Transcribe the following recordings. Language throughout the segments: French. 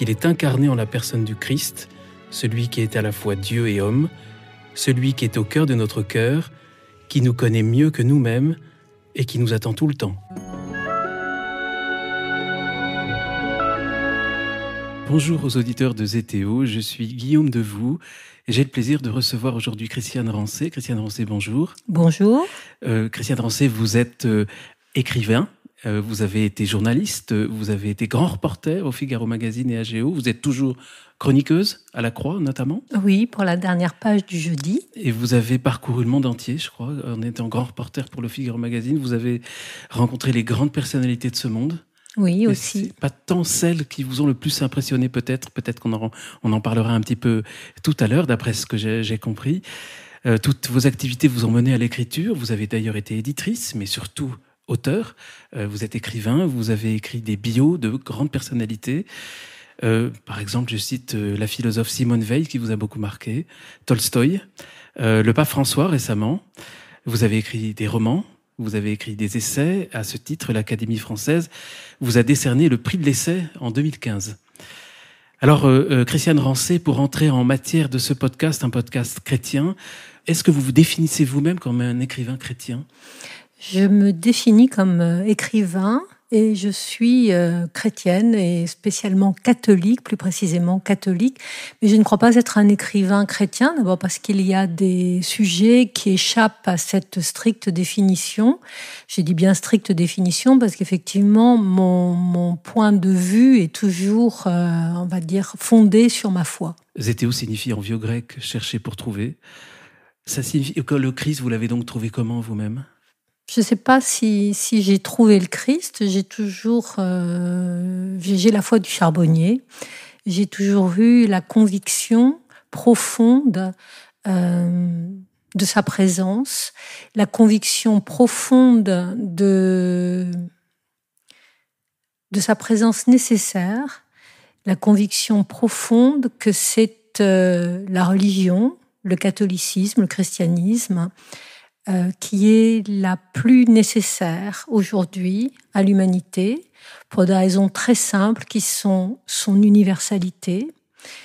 qu'il est incarné en la personne du Christ, celui qui est à la fois Dieu et homme, celui qui est au cœur de notre cœur, qui nous connaît mieux que nous-mêmes et qui nous attend tout le temps. Bonjour aux auditeurs de ZTO, je suis Guillaume Devoux et j'ai le plaisir de recevoir aujourd'hui Christiane Rancé. Christiane Rancé, bonjour. Bonjour. Euh, Christiane Rancé, vous êtes euh, écrivain, euh, vous avez été journaliste, euh, vous avez été grand reporter au Figaro Magazine et à Géo. Vous êtes toujours chroniqueuse à la Croix, notamment. Oui, pour la dernière page du jeudi. Et vous avez parcouru le monde entier, je crois, en étant grand reporter pour le Figaro Magazine. Vous avez rencontré les grandes personnalités de ce monde. Oui, aussi. Pas tant celles qui vous ont le plus impressionné, peut-être. Peut-être qu'on en, on en parlera un petit peu tout à l'heure, d'après ce que j'ai compris. Euh, toutes vos activités vous ont mené à l'écriture. Vous avez d'ailleurs été éditrice, mais surtout auteur, euh, vous êtes écrivain, vous avez écrit des bios de grandes personnalités. Euh, par exemple, je cite euh, la philosophe Simone Veil qui vous a beaucoup marqué, Tolstoï, le pape François récemment. Vous avez écrit des romans, vous avez écrit des essais. À ce titre, l'Académie française vous a décerné le prix de l'essai en 2015. Alors, Christiane Rancé, pour entrer en matière de ce podcast, un podcast chrétien, est-ce que vous vous définissez vous-même comme un écrivain chrétien je me définis comme euh, écrivain et je suis euh, chrétienne et spécialement catholique, plus précisément catholique. Mais je ne crois pas être un écrivain chrétien, d'abord parce qu'il y a des sujets qui échappent à cette stricte définition. J'ai dit bien stricte définition parce qu'effectivement, mon, mon, point de vue est toujours, euh, on va dire, fondé sur ma foi. Zétéo signifie en vieux grec chercher pour trouver. Ça signifie que le Christ, vous l'avez donc trouvé comment vous-même je ne sais pas si, j'ai trouvé le Christ. J'ai toujours, euh, j'ai la foi du charbonnier. J'ai toujours vu la conviction profonde euh, de sa présence, la conviction profonde de de sa présence nécessaire, la conviction profonde que c'est euh, la religion, le catholicisme, le christianisme, euh, qui est la plus nécessaire aujourd'hui à l'humanité pour des raisons très simples qui sont son universalité.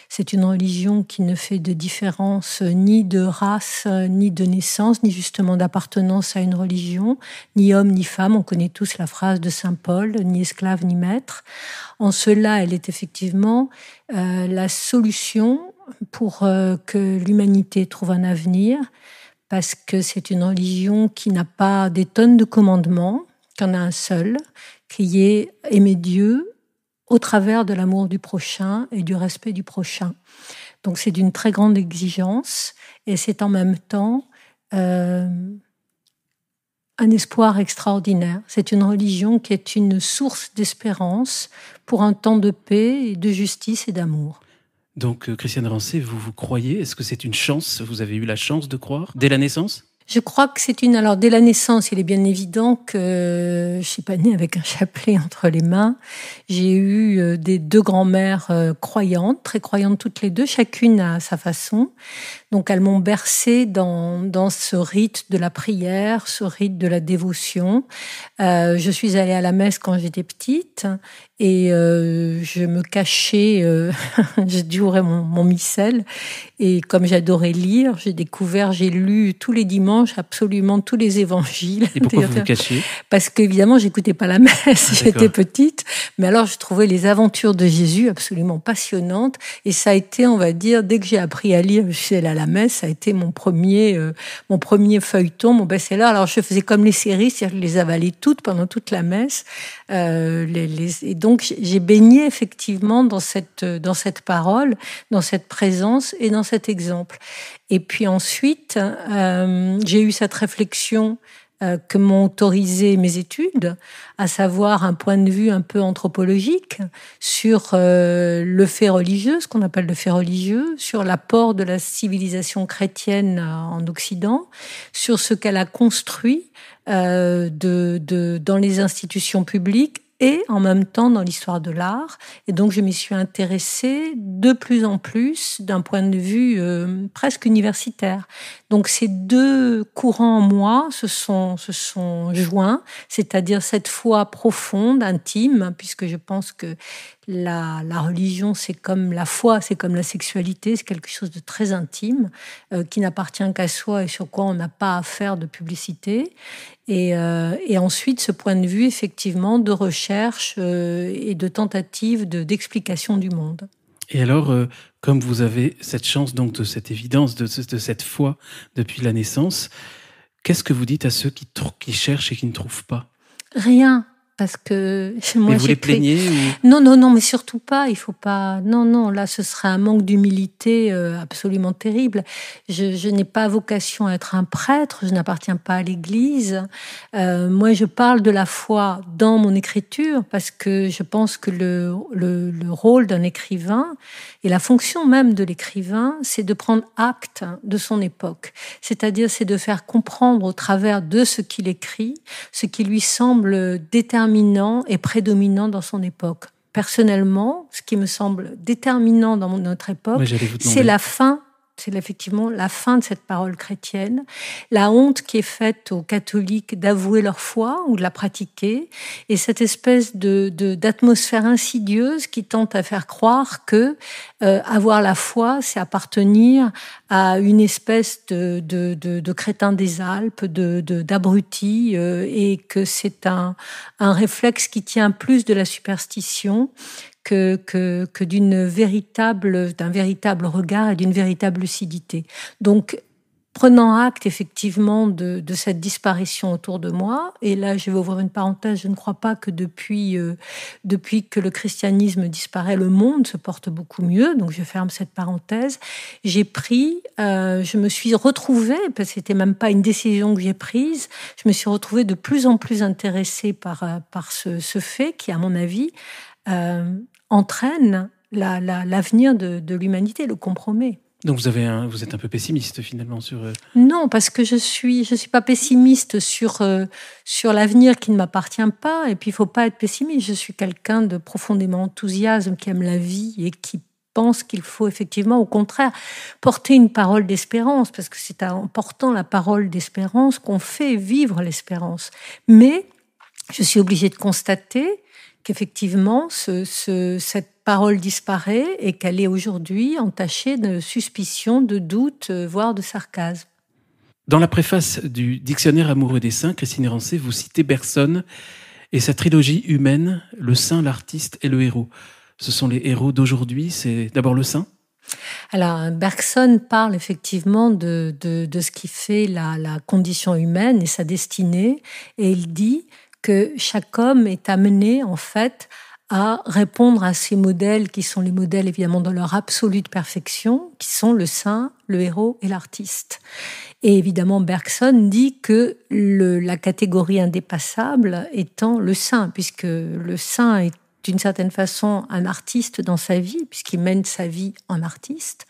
C'est une religion qui ne fait de différence ni de race, ni de naissance, ni justement d'appartenance à une religion, ni homme ni femme. On connaît tous la phrase de Saint Paul, ni esclave ni maître. En cela, elle est effectivement euh, la solution pour euh, que l'humanité trouve un avenir parce que c'est une religion qui n'a pas des tonnes de commandements, qu'en a un seul, qui est aimer Dieu au travers de l'amour du prochain et du respect du prochain. Donc c'est d'une très grande exigence et c'est en même temps euh, un espoir extraordinaire. C'est une religion qui est une source d'espérance pour un temps de paix, de justice et d'amour. Donc, euh, Christiane Rancé, vous vous croyez Est-ce que c'est une chance Vous avez eu la chance de croire dès la naissance je crois que c'est une. Alors, dès la naissance, il est bien évident que euh, je suis pas née avec un chapelet entre les mains. J'ai eu euh, des deux grand mères croyantes, très croyantes toutes les deux, chacune à sa façon. Donc elles m'ont bercée dans, dans ce rite de la prière, ce rite de la dévotion. Euh, je suis allée à la messe quand j'étais petite et euh, je me cachais, euh, j'ai je durais mon, micel. missel. Et comme j'adorais lire, j'ai découvert, j'ai lu tous les dimanches absolument tous les évangiles. Et pourquoi vous vous cachiez Parce qu'évidemment, j'écoutais pas la messe, j'étais petite. Mais alors, je trouvais les aventures de Jésus absolument passionnantes. Et ça a été, on va dire, dès que j'ai appris à lire, je suis la la messe, a été mon premier, euh, mon premier feuilleton, mon best-seller. Alors je faisais comme les séries, c'est-à-dire que je les avalais toutes pendant toute la messe. Euh, et donc j'ai baigné effectivement dans cette, euh, dans cette parole, dans cette présence et dans cet exemple. Et puis ensuite, j'ai eu cette réflexion euh, que m'ont autorisé mes études, à savoir un point de vue un peu anthropologique sur euh, le fait religieux, ce qu'on appelle le fait religieux, sur l'apport de la civilisation chrétienne en Occident, sur ce qu'elle a construit euh, de, dans les institutions publiques et en même temps dans l'histoire de l'art. Et donc je m'y suis intéressée de plus en plus d'un point de vue euh, presque universitaire. Donc ces deux courants en moi se sont, se sont joints, c'est-à-dire cette foi profonde, intime, puisque je pense que la, religion, c'est comme la foi, c'est comme la sexualité, c'est quelque chose de très intime euh, qui n'appartient qu'à soi et sur quoi on n'a pas à faire de publicité. Euh, et, ensuite, ce point de vue, effectivement, de recherche euh, et de tentative d'explication du monde. Et alors, comme vous avez cette chance, donc, de cette évidence, de, cette foi depuis la naissance, qu'est-ce que vous dites à ceux qui cherchent et qui ne trouvent pas Rien parce que moi mais vous les plaignez Non, non, non, mais surtout pas. Il faut pas. Non, non, là, ce serait un manque d'humilité euh, absolument terrible. Je, n'ai pas vocation à être un prêtre. Je n'appartiens pas à l'Église. Euh, moi, je parle de la foi dans mon écriture parce que je pense que le, le, le rôle d'un écrivain et la fonction même de l'écrivain, c'est de prendre acte de son époque. C'est-à-dire, c'est de faire comprendre au travers de ce qu'il écrit ce qui lui semble déterminant, déterminant et prédominant dans son époque. Personnellement, ce qui me semble déterminant dans notre époque, c'est la fin c'est effectivement la fin de cette parole chrétienne, la honte qui est faite aux catholiques d'avouer leur foi ou de la pratiquer, et cette espèce de d'atmosphère insidieuse qui tente à faire croire que euh, avoir la foi, c'est appartenir à une espèce de, de, crétin des Alpes, de d'abruti, euh, et que c'est un, un réflexe qui tient plus de la superstition que, que, véritable, d'un véritable regard et d'une véritable lucidité. Donc, prenant acte effectivement de, de, cette disparition autour de moi, et là je vais ouvrir une parenthèse, je ne crois pas que depuis, euh, depuis que le christianisme disparaît, le monde se porte beaucoup mieux, donc je ferme cette parenthèse, j'ai pris, euh, je me suis retrouvée, parce que c'était même pas une décision que j'ai prise, je me suis retrouvée de plus en plus intéressée par, euh, par ce, fait qui, à mon avis, entraîne l'avenir de, l'humanité, le compromet. Donc vous, êtes un peu pessimiste finalement sur... Euh, non, parce que je suis, je suis pas pessimiste sur, euh, sur l'avenir qui ne m'appartient pas, et puis il ne faut pas être pessimiste, je suis quelqu'un de profondément enthousiaste, qui aime la vie et qui pense qu'il faut effectivement, au contraire, porter une parole d'espérance, parce que c'est en portant la parole d'espérance qu'on fait vivre l'espérance. Mais je suis obligée de constater qu'effectivement cette parole disparaît et qu'elle est aujourd'hui entachée de suspicions, de doutes, euh, voire de sarcasme. Dans la préface du Dictionnaire amoureux des saints, Christine Rancé, vous citez Bergson et sa trilogie humaine, le saint, l'artiste et le héros. Ce sont les héros d'aujourd'hui, c'est d'abord le saint alors, Bergson parle effectivement de, ce qui fait la, condition humaine et sa destinée, et il dit que chaque homme est amené en fait à répondre à ces modèles qui sont les modèles évidemment dans leur absolue perfection, qui sont le saint, le héros et l'artiste. Et évidemment, Bergson dit que la catégorie indépassable étant le saint, puisque le saint est d'une certaine façon un artiste dans sa vie, puisqu'il mène sa vie en artiste.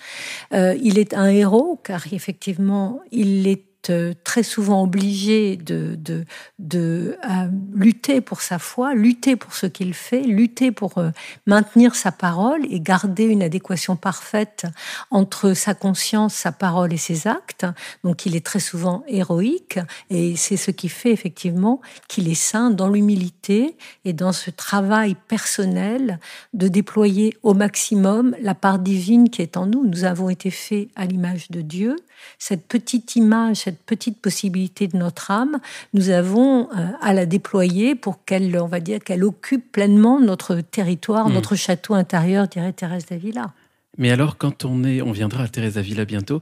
Euh, il est un héros, car effectivement, il est euh, très souvent obligé de, de, de euh, lutter pour sa foi, lutter pour ce qu'il fait, lutter pour euh, maintenir sa parole et garder une adéquation parfaite entre sa conscience, sa parole et ses actes. Donc il est très souvent héroïque et c'est ce qui fait effectivement qu'il est saint dans l'humilité et dans ce travail personnel de déployer au maximum la part divine qui est en nous. Nous avons été faits à l'image de Dieu. Cette petite image, cette petite possibilité de notre âme, nous avons euh, à la déployer pour qu'elle, on va dire, qu'elle occupe pleinement notre territoire, hmm. notre château intérieur, dirait Thérèse d'Avila. Mais alors, quand on est, on viendra à Thérèse d'Avila bientôt,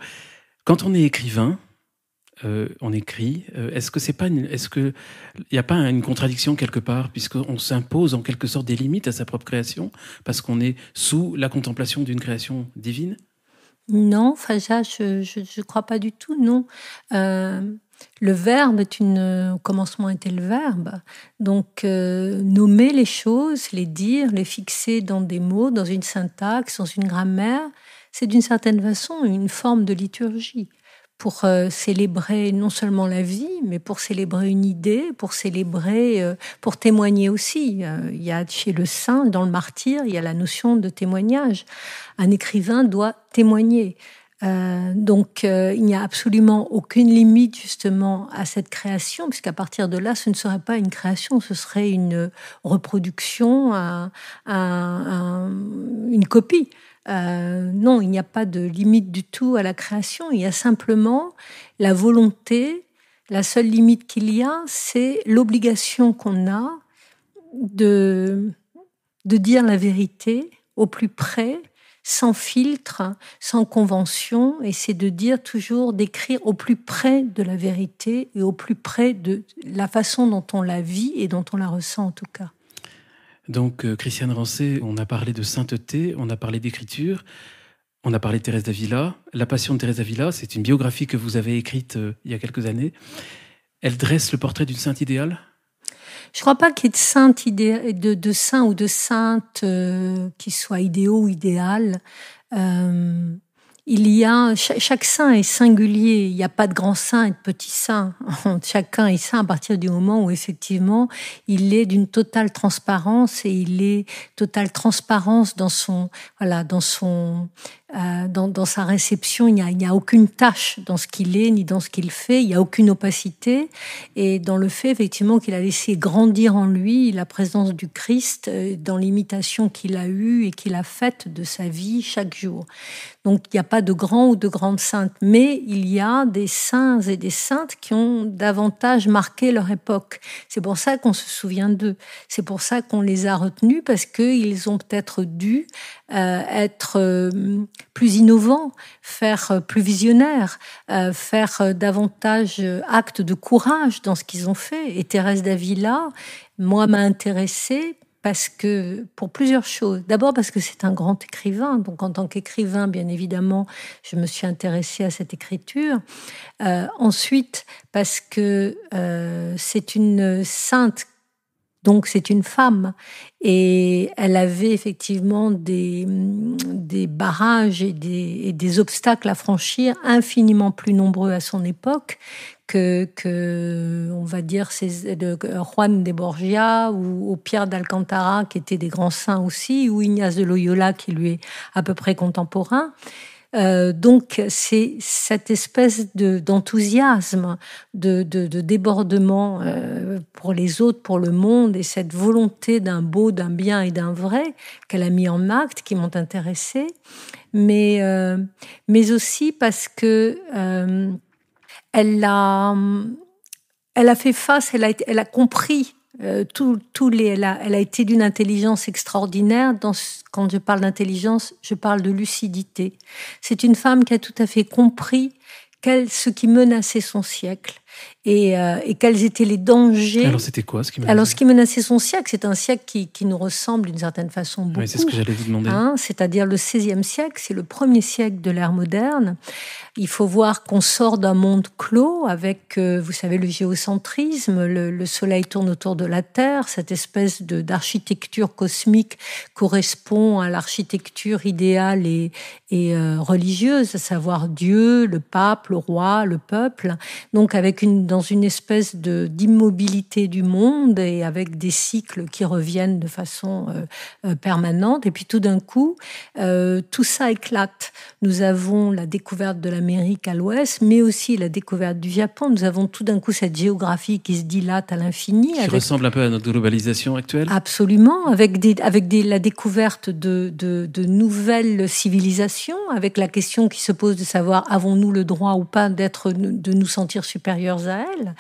quand on est écrivain, euh, on écrit. Euh, est-ce que c'est pas, est-ce que il n'y a pas une contradiction quelque part, puisqu'on s'impose en quelque sorte des limites à sa propre création, parce qu'on est sous la contemplation d'une création divine non, enfin, je ne crois pas du tout, non. Euh, le verbe est une. Au commencement était le verbe. Donc, euh, nommer les choses, les dire, les fixer dans des mots, dans une syntaxe, dans une grammaire, c'est d'une certaine façon une forme de liturgie pour euh, célébrer non seulement la vie, mais pour célébrer une idée, pour célébrer, euh, pour témoigner aussi. Euh, il y a chez le saint, dans le martyr, il y a la notion de témoignage. Un écrivain doit témoigner. donc il n'y a absolument aucune limite justement à cette création, puisqu'à partir de là, ce ne serait pas une création, ce serait une reproduction, une copie. Euh, non, il n'y a pas de limite du tout à la création, il y a simplement la volonté. La seule limite qu'il y a, c'est l'obligation qu'on a de, de dire la vérité au plus près, sans filtre, sans convention, et c'est de dire toujours, d'écrire au plus près de la vérité et au plus près de la façon dont on la vit et dont on la ressent en tout cas. Donc, euh, Christiane Rancé, on a parlé de sainteté, on a parlé d'écriture, on a parlé de Thérèse d'Avila. La Passion de Thérèse d'Avila, c'est une biographie que vous avez écrite euh, il y a quelques années. Elle dresse le portrait d'une sainte idéale Je ne crois pas qu'il y ait de, saint de, saint ou de sainte euh, qui soit idéaux ou idéal il y a chaque saint est singulier. Il n'y a pas de grand saint et de petit saint. Chacun est saint à partir du moment où effectivement il est d'une totale transparence et il est totale transparence dans son voilà dans son euh, dans, sa réception, il n'y a, aucune tâche dans ce qu'il est ni dans ce qu'il fait, il n'y a aucune opacité. Et dans le fait, effectivement, qu'il a laissé grandir en lui la présence du Christ euh, dans l'imitation qu'il a eue et qu'il a faite de sa vie chaque jour. Donc il n'y a pas de grands ou de grandes saintes, mais il y a des saints et des saintes qui ont davantage marqué leur époque. C'est pour ça qu'on se souvient d'eux. C'est pour ça qu'on les a retenus parce qu'ils ont peut-être dû euh, être plus innovant, faire euh, plus visionnaire, euh, faire euh, davantage acte de courage dans ce qu'ils ont fait. Et Thérèse Davila, moi, m'a intéressée parce que pour plusieurs choses. D'abord parce que c'est un grand écrivain, donc en tant qu'écrivain, bien évidemment, je me suis intéressée à cette écriture. ensuite, parce que c'est une sainte donc c'est une femme et elle avait effectivement des, des barrages et des, obstacles à franchir infiniment plus nombreux à son époque que, que on va dire, de Juan de Borgia ou, ou Pierre d'Alcantara qui étaient des grands saints aussi, ou Ignace de Loyola qui lui est à peu près contemporain. Euh, donc c'est cette espèce d'enthousiasme, de, de, débordement euh, pour les autres, pour le monde, et cette volonté d'un beau, d'un bien et d'un vrai qu'elle a mis en acte, qui m'ont intéressée, mais, euh, mais aussi parce que elle a, elle a fait face, elle a, elle a compris euh, les, elle, a, été d'une intelligence extraordinaire. Dans quand je parle d'intelligence, je parle de lucidité. C'est une femme qui a tout à fait compris ce qui menaçait son siècle euh, et, quels étaient les dangers. Alors, c'était quoi ce qui menaçait Alors, ce qui menaçait son siècle, c'est un siècle qui, nous ressemble d'une certaine façon beaucoup. Oui, c'est ce que j'allais vous demander. Hein, c'est-à-dire le XVIe siècle, c'est le premier siècle de l'ère moderne. Il faut voir qu'on sort d'un monde clos avec, euh, vous savez, le géocentrisme, le, soleil tourne autour de la Terre, cette espèce d'architecture cosmique correspond à l'architecture idéale et, euh, religieuse, à savoir Dieu, le pape, le roi, le peuple. Donc, avec une, dans une espèce de, d'immobilité du monde et avec des cycles qui reviennent de façon euh, euh, permanente. Et puis tout d'un coup, euh, tout ça éclate. Nous avons la découverte de l'Amérique à l'ouest, mais aussi la découverte du Japon. Nous avons tout d'un coup cette géographie qui se dilate à l'infini. Qui ressemble un peu à notre globalisation actuelle Absolument, avec, des, avec des, la découverte de, de, de nouvelles civilisations, avec la question qui se pose de savoir avons-nous le droit ou pas d'être, de nous sentir supérieurs à elle.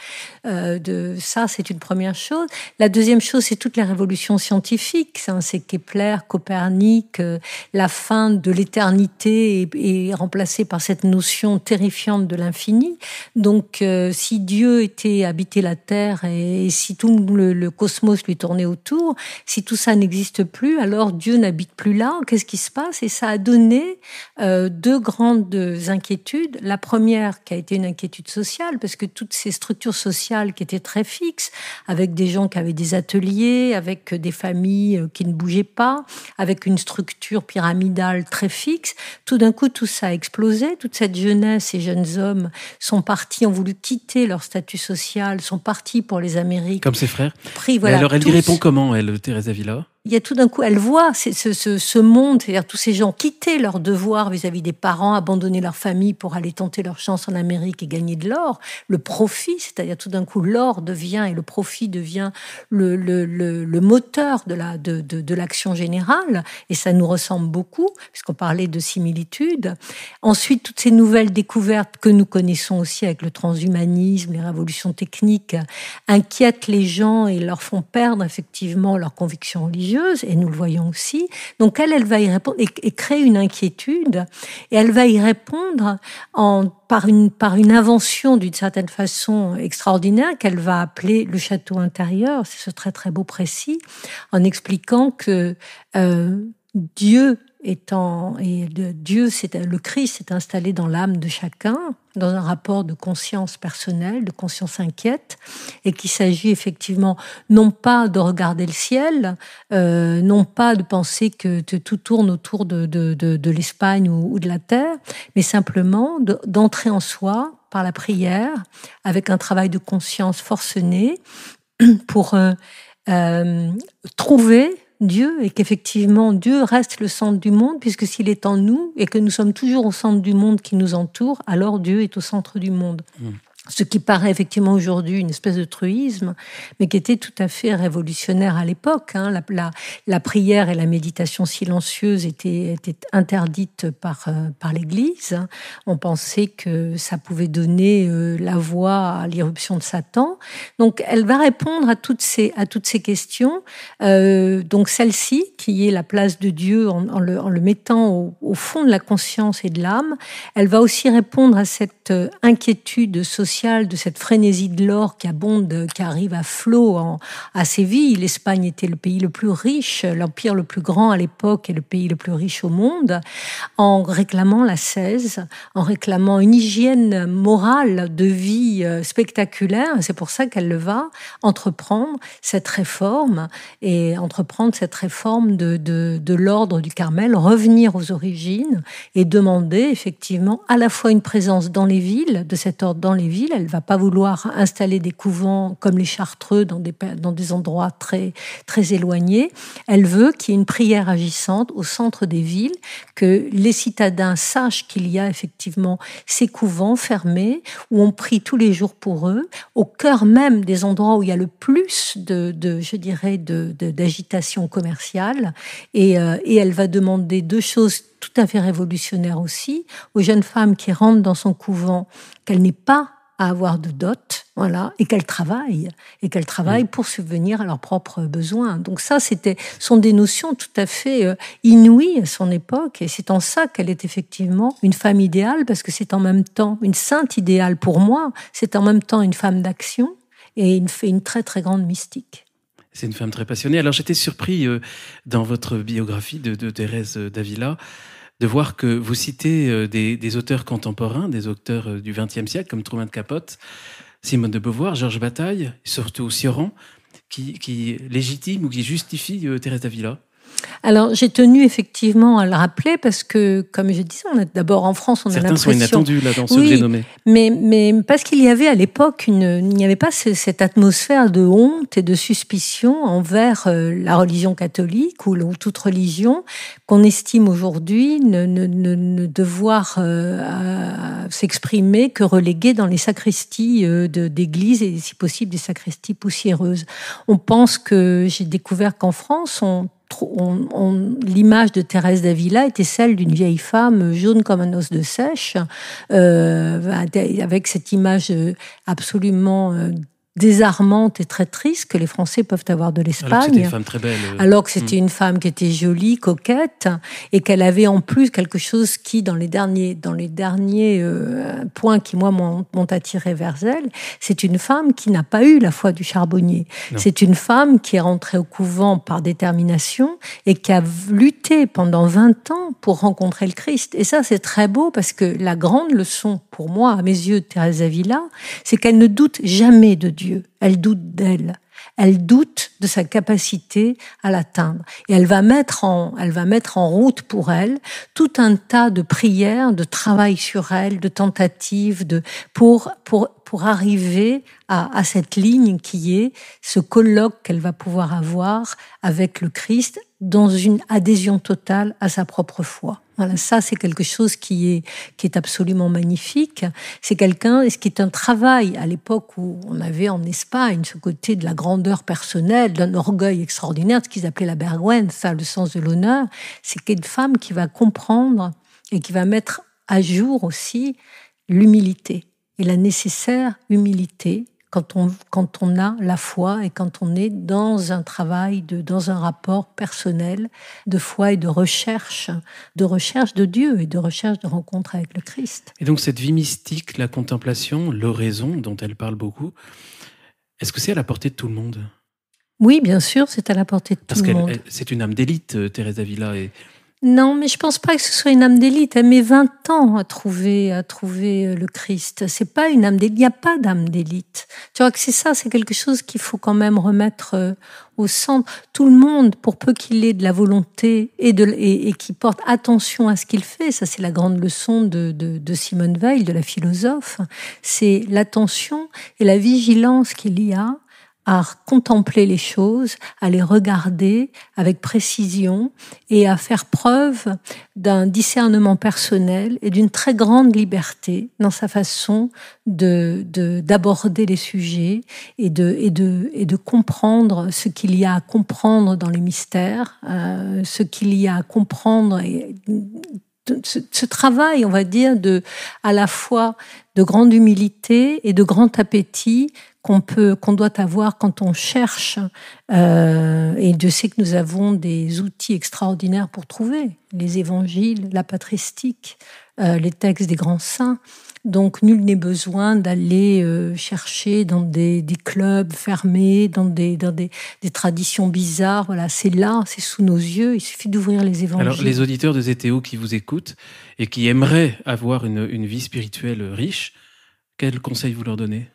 Euh, de, ça, c'est une première chose. La deuxième chose, c'est toute la révolution scientifique. Hein. c'est Kepler, Copernic, euh, la fin de l'éternité est, remplacée par cette notion terrifiante de l'infini. Donc, euh, si Dieu était habité la Terre et, si tout le, cosmos lui tournait autour, si tout ça n'existe plus, alors Dieu n'habite plus là. Qu'est-ce qui se passe Et ça a donné deux grandes inquiétudes. La première, qui a été une inquiétude sociale, parce que tout toutes ces structures sociales qui étaient très fixes, avec des gens qui avaient des ateliers, avec des familles euh, qui ne bougeaient pas, avec une structure pyramidale très fixe. Tout d'un coup, tout ça a explosé. Toute cette jeunesse, ces jeunes hommes sont partis, ont voulu quitter leur statut social, sont partis pour les Amériques. Comme ses frères. Pris, alors, elle y répond comment, elle, Thérèse Avila il y a tout d'un coup, elle voit ce, ce, monde, c'est-à-dire tous ces gens quitter leurs devoirs vis-à-vis des parents, abandonner leur famille pour aller tenter leur chance en Amérique et gagner de l'or. Le profit, c'est-à-dire tout d'un coup, l'or devient et le profit devient le, moteur de la de, de l'action générale. Et ça nous ressemble beaucoup, puisqu'on parlait de similitudes. Ensuite, toutes ces nouvelles découvertes que nous connaissons aussi avec le transhumanisme, les révolutions techniques, inquiètent les gens et leur font perdre effectivement leur conviction religieuse et nous le voyons aussi. Donc elle, elle va y répondre et, créer une inquiétude, et elle va y répondre en, par, une, par une invention d'une certaine façon extraordinaire qu'elle va appeler le château intérieur, c'est ce très très beau précis, en expliquant que euh, Dieu étant et Dieu, c'est le Christ s'est installé dans l'âme de chacun dans un rapport de conscience personnelle, de conscience inquiète, et qu'il s'agit effectivement non pas de regarder le ciel, euh, non pas de penser que tout tourne autour de, de, de, de l'Espagne ou, de la Terre, mais simplement d'entrer en soi par la prière, avec un travail de conscience forcené, pour euh, euh trouver Dieu et qu'effectivement Dieu reste le centre du monde, puisque s'il est en nous et que nous sommes toujours au centre du monde qui nous entoure, alors Dieu est au centre du monde. Mmh ce qui paraît effectivement aujourd'hui une espèce de truisme, mais qui était tout à fait révolutionnaire à l'époque. Hein. La, la, prière et la méditation silencieuse étaient, interdites par, euh, par l'Église. On pensait que ça pouvait donner euh, la voie à l'irruption de Satan. Donc elle va répondre à toutes ces, à toutes ces questions. Euh, donc celle-ci, qui est la place de Dieu en, le, mettant au, au fond de la conscience et de l'âme, elle va aussi répondre à cette inquiétude sociale de cette frénésie de l'or qui abonde, qui arrive à flot en, à Séville. L'Espagne était le pays le plus riche, l'empire le plus grand à l'époque et le pays le plus riche au monde, en réclamant la 16, en réclamant une hygiène morale de vie euh, spectaculaire. C'est pour ça qu'elle va entreprendre cette réforme et entreprendre cette réforme de, de, de l'ordre du Carmel, revenir aux origines et demander effectivement à la fois une présence dans les villes, de cet ordre dans les villes, elle Elle va pas vouloir installer des couvents comme les Chartreux dans des, dans des endroits très, très éloignés. Elle veut qu'il y ait une prière agissante au centre des villes, que les citadins sachent qu'il y a effectivement ces couvents fermés où on prie tous les jours pour eux, au cœur même des endroits où il y a le plus de, je dirais, d'agitation de, commerciale. Et, euh, et elle va demander deux choses tout à fait révolutionnaires aussi aux jeunes femmes qui rentrent dans son couvent qu'elles n'aient pas avoir de dot, voilà, et qu'elles travaillent, et qu'elles travaillent pour subvenir à leurs propres besoins. Donc ça, c'était sont des notions tout à fait euh, inouïes à son époque, et c'est en ça qu'elle est effectivement une femme idéale, parce que c'est en même temps une sainte idéale pour moi, c'est en même temps une femme d'action et une, une très très grande mystique. C'est une femme très passionnée. Alors j'étais surpris euh, dans votre biographie de, de Thérèse Davila de voir que vous citez euh, des, auteurs contemporains, des auteurs euh, du XXe siècle, comme Truman Capote, Simone de Beauvoir, Georges Bataille, surtout Sioran, qui, qui légitiment ou qui justifient euh, Thérèse Villa alors j'ai tenu effectivement à le rappeler parce que, comme je disais, on est d'abord en France, on a l'impression. Certains sont inattendus là dans ce oui, que j'ai Mais, mais parce qu'il y avait à l'époque une, il n'y avait pas cette atmosphère de honte et de suspicion envers euh, la religion catholique ou toute religion qu'on estime aujourd'hui ne, ne, ne, devoir euh, s'exprimer que relégué dans les sacristies euh, d'église et si possible des sacristies poussiéreuses. On pense que j'ai découvert qu'en France, on l'image de Thérèse d'Avila était celle d'une vieille femme jaune comme un os de sèche, euh, avec cette image absolument euh, désarmante et très triste que les Français peuvent avoir de l'Espagne. Alors que c'était euh. hmm. une, femme qui était jolie, coquette, et qu'elle avait en plus quelque chose qui, dans les derniers, dans les derniers euh, points qui, moi, m'ont attiré vers elle, c'est une femme qui n'a pas eu la foi du charbonnier. C'est une femme qui est rentrée au couvent par détermination et qui a lutté pendant 20 ans pour rencontrer le Christ. Et ça, c'est très beau parce que la grande leçon, pour moi, à mes yeux, de Thérèse Avila, c'est qu'elle ne doute jamais de Dieu elle doute d'elle, elle doute de sa capacité à l'atteindre. Et elle va, mettre en, elle va mettre en route pour elle tout un tas de prières, de travail sur elle, de tentatives de, pour, pour, pour arriver à cette ligne qui est ce colloque qu'elle va pouvoir avoir avec le Christ, dans une adhésion totale à sa propre foi. Voilà, ça c'est quelque chose qui est qui est absolument magnifique. C'est quelqu'un, ce qui est un travail à l'époque où on avait en Espagne ce côté de la grandeur personnelle, d'un orgueil extraordinaire, ce qu'ils appelaient la berguen, ça, le sens de l'honneur. C'est qu'une femme qui va comprendre et qui va mettre à jour aussi l'humilité et la nécessaire humilité quand on, quand on a la foi et quand on est dans un travail, de, dans un rapport personnel de foi et de recherche, de recherche de Dieu et de recherche de rencontre avec le Christ. Et donc cette vie mystique, la contemplation, l'oraison dont elle parle beaucoup, est-ce que c'est à la portée de tout le monde oui, bien sûr, c'est à la portée de tout le monde. Parce que c'est une âme d'élite, euh, Thérèse Davila, et non, mais je pense pas que ce soit une âme d'élite. Elle met 20 ans à trouver, à trouver euh, le Christ. C'est pas une âme d'élite. Il n'y a pas d'âme d'élite. Tu vois que c'est ça, c'est quelque chose qu'il faut quand même remettre euh, au centre. Tout le monde, pour peu qu'il ait de la volonté et, de, et, porte attention à ce qu'il fait, ça c'est la grande leçon de, de, de Simone Veil, de la philosophe, c'est l'attention et la vigilance qu'il y a à contempler les choses, à les regarder avec précision et à faire preuve d'un discernement personnel et d'une très grande liberté dans sa façon de d'aborder les sujets et de et de et de comprendre ce qu'il y a à comprendre dans les mystères, euh, ce qu'il y a à comprendre et ce, ce, travail, on va dire, de à la fois de grande humilité et de grand appétit qu'on peut, qu'on doit avoir quand on cherche. Euh, et Dieu sait que nous avons des outils extraordinaires pour trouver les évangiles, la patristique, euh, les textes des grands saints. Donc nul n'est besoin d'aller euh, chercher dans des, clubs fermés, dans des, des, traditions bizarres. Voilà, c'est là, c'est sous nos yeux. Il suffit d'ouvrir les évangiles. Alors les auditeurs de ZTO qui vous écoutent et qui aimeraient avoir une, une vie spirituelle riche, quel conseil vous leur donnez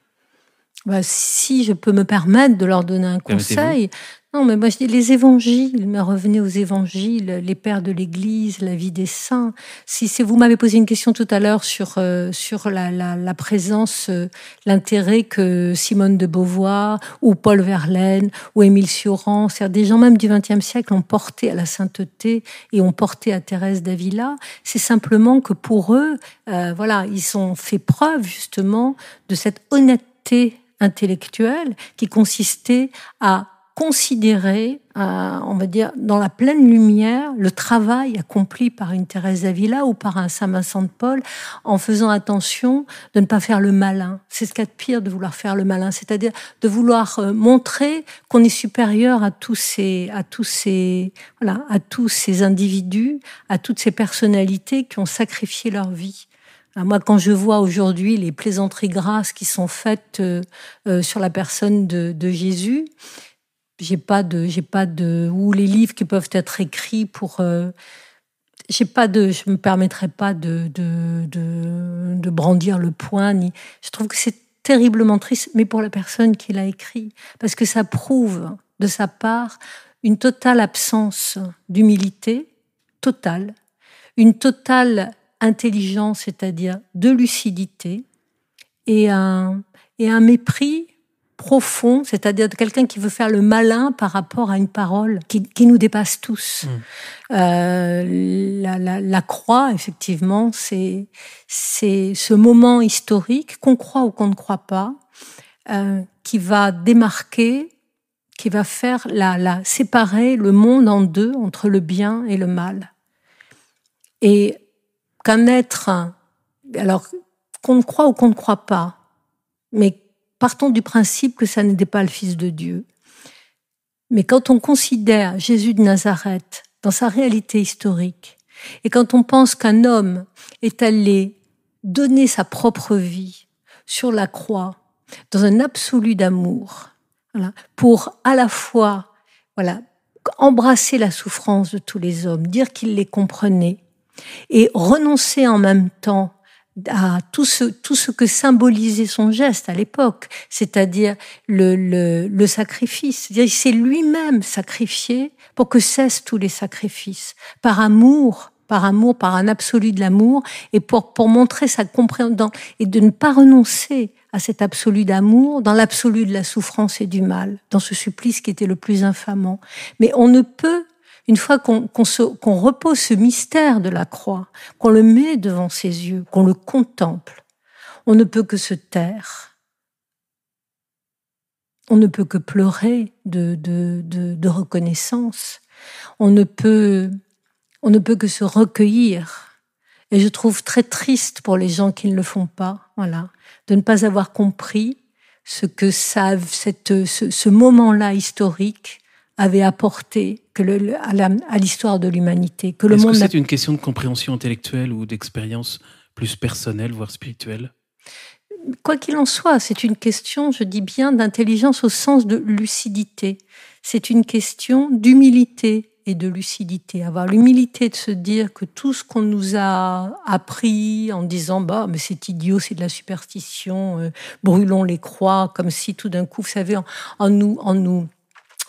bah, si je peux me permettre de leur donner un conseil. Non, mais moi je les évangiles, mais revenez aux évangiles, les pères de l'Église, la vie des saints. Si, vous m'avez posé une question tout à l'heure sur euh, sur la, présence, euh, l'intérêt que Simone de Beauvoir ou Paul Verlaine ou Émile Sioran, cest des gens même du XXe siècle ont porté à la sainteté et ont porté à Thérèse d'Avila, c'est simplement que pour eux, euh, voilà, ils ont fait preuve justement de cette honnêteté intellectuelle qui consistait à considérer, on va dire, dans la pleine lumière, le travail accompli par une Thérèse d'Avila ou par un Saint Vincent de Paul, en faisant attention de ne pas faire le malin. C'est ce qu'il y a de pire de vouloir faire le malin, c'est-à-dire de vouloir euh, montrer qu'on est supérieur à tous ces, à tous ces, voilà, à tous ces individus, à toutes ces personnalités qui ont sacrifié leur vie. Bah, moi, quand je vois aujourd'hui les plaisanteries grasses qui sont faites euh, euh, sur la personne de, Jésus, j'ai pas de, j'ai pas de, ou les livres qui peuvent être écrits pour euh, j'ai pas de, je me permettrai pas de, de, de, de brandir le poing. Ni, je trouve que c'est terriblement triste, mais pour la personne qui l'a écrit, parce que ça prouve de sa part une totale absence d'humilité, totale, une totale intelligence, c'est-à-dire de lucidité, et un, et un mépris profond, c'est-à-dire de quelqu'un qui veut faire le malin par rapport à une parole qui, nous dépasse tous. Mm. Euh, la, croix, effectivement, c'est c'est ce moment historique qu'on croit ou qu'on ne croit pas, euh, qui va démarquer, qui va faire la, la séparer le monde en deux entre le bien et le mal. Et un être, alors qu'on ne croit ou qu'on ne croit pas, mais partons du principe que ça n'était pas le Fils de Dieu. Mais quand on considère Jésus de Nazareth dans sa réalité historique, et quand on pense qu'un homme est allé donner sa propre vie sur la croix, dans un absolu d'amour, pour à la fois voilà, embrasser la souffrance de tous les hommes, dire qu'il les comprenait, et renoncer en même temps à tout ce, que symbolisait son geste à l'époque, c'est-à-dire le, le, sacrifice. cest il s'est lui-même sacrifié pour que cessent tous les sacrifices, par amour par amour, par un absolu de l'amour, et pour, pour montrer sa compréhension et de ne pas renoncer à cet absolu d'amour dans l'absolu de la souffrance et du mal, dans ce supplice qui était le plus infamant. Mais on ne peut une fois qu'on repose ce mystère de la croix, qu'on le met devant ses yeux, qu'on le contemple, on ne peut que se taire. On ne peut que pleurer de, reconnaissance. On ne, peut, on ne peut que se recueillir et je trouve très triste pour les gens qui ne le font pas, voilà, de ne pas avoir compris ce que savent cette, ce, ce moment-là historique avait apporté à l'histoire de l'humanité. Que le Est-ce monde. est que c'est une question de compréhension intellectuelle ou d'expérience plus personnelle, voire spirituelle Quoi qu'il en soit, c'est une question, je dis bien, d'intelligence au sens de lucidité. C'est une question d'humilité et de lucidité. Avoir l'humilité de se dire que tout ce qu'on nous a appris en disant bah mais c'est idiot, c'est de la superstition, euh, brûlons les croix, comme si tout d'un coup, vous savez, nous, en nous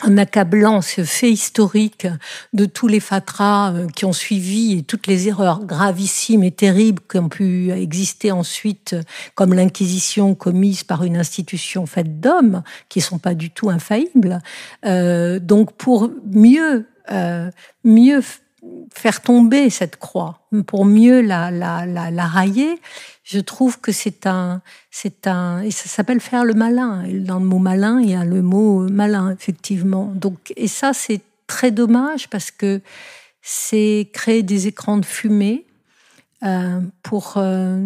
en accablant ce fait historique de tous les fatras euh, qui ont suivi et toutes les erreurs gravissimes et terribles qui ont pu exister ensuite, euh, comme l'inquisition commise par une institution faite d'hommes qui ne sont pas du tout infaillibles. Euh, donc pour mieux euh, mieux faire tomber cette croix, pour mieux la, la, la, railler, je trouve que c'est un, c'est un, et ça s'appelle faire le malin. dans le mot malin, il y a le mot malin, effectivement. Donc, et ça, c'est très dommage parce que c'est créer des écrans de fumée euh, pour euh,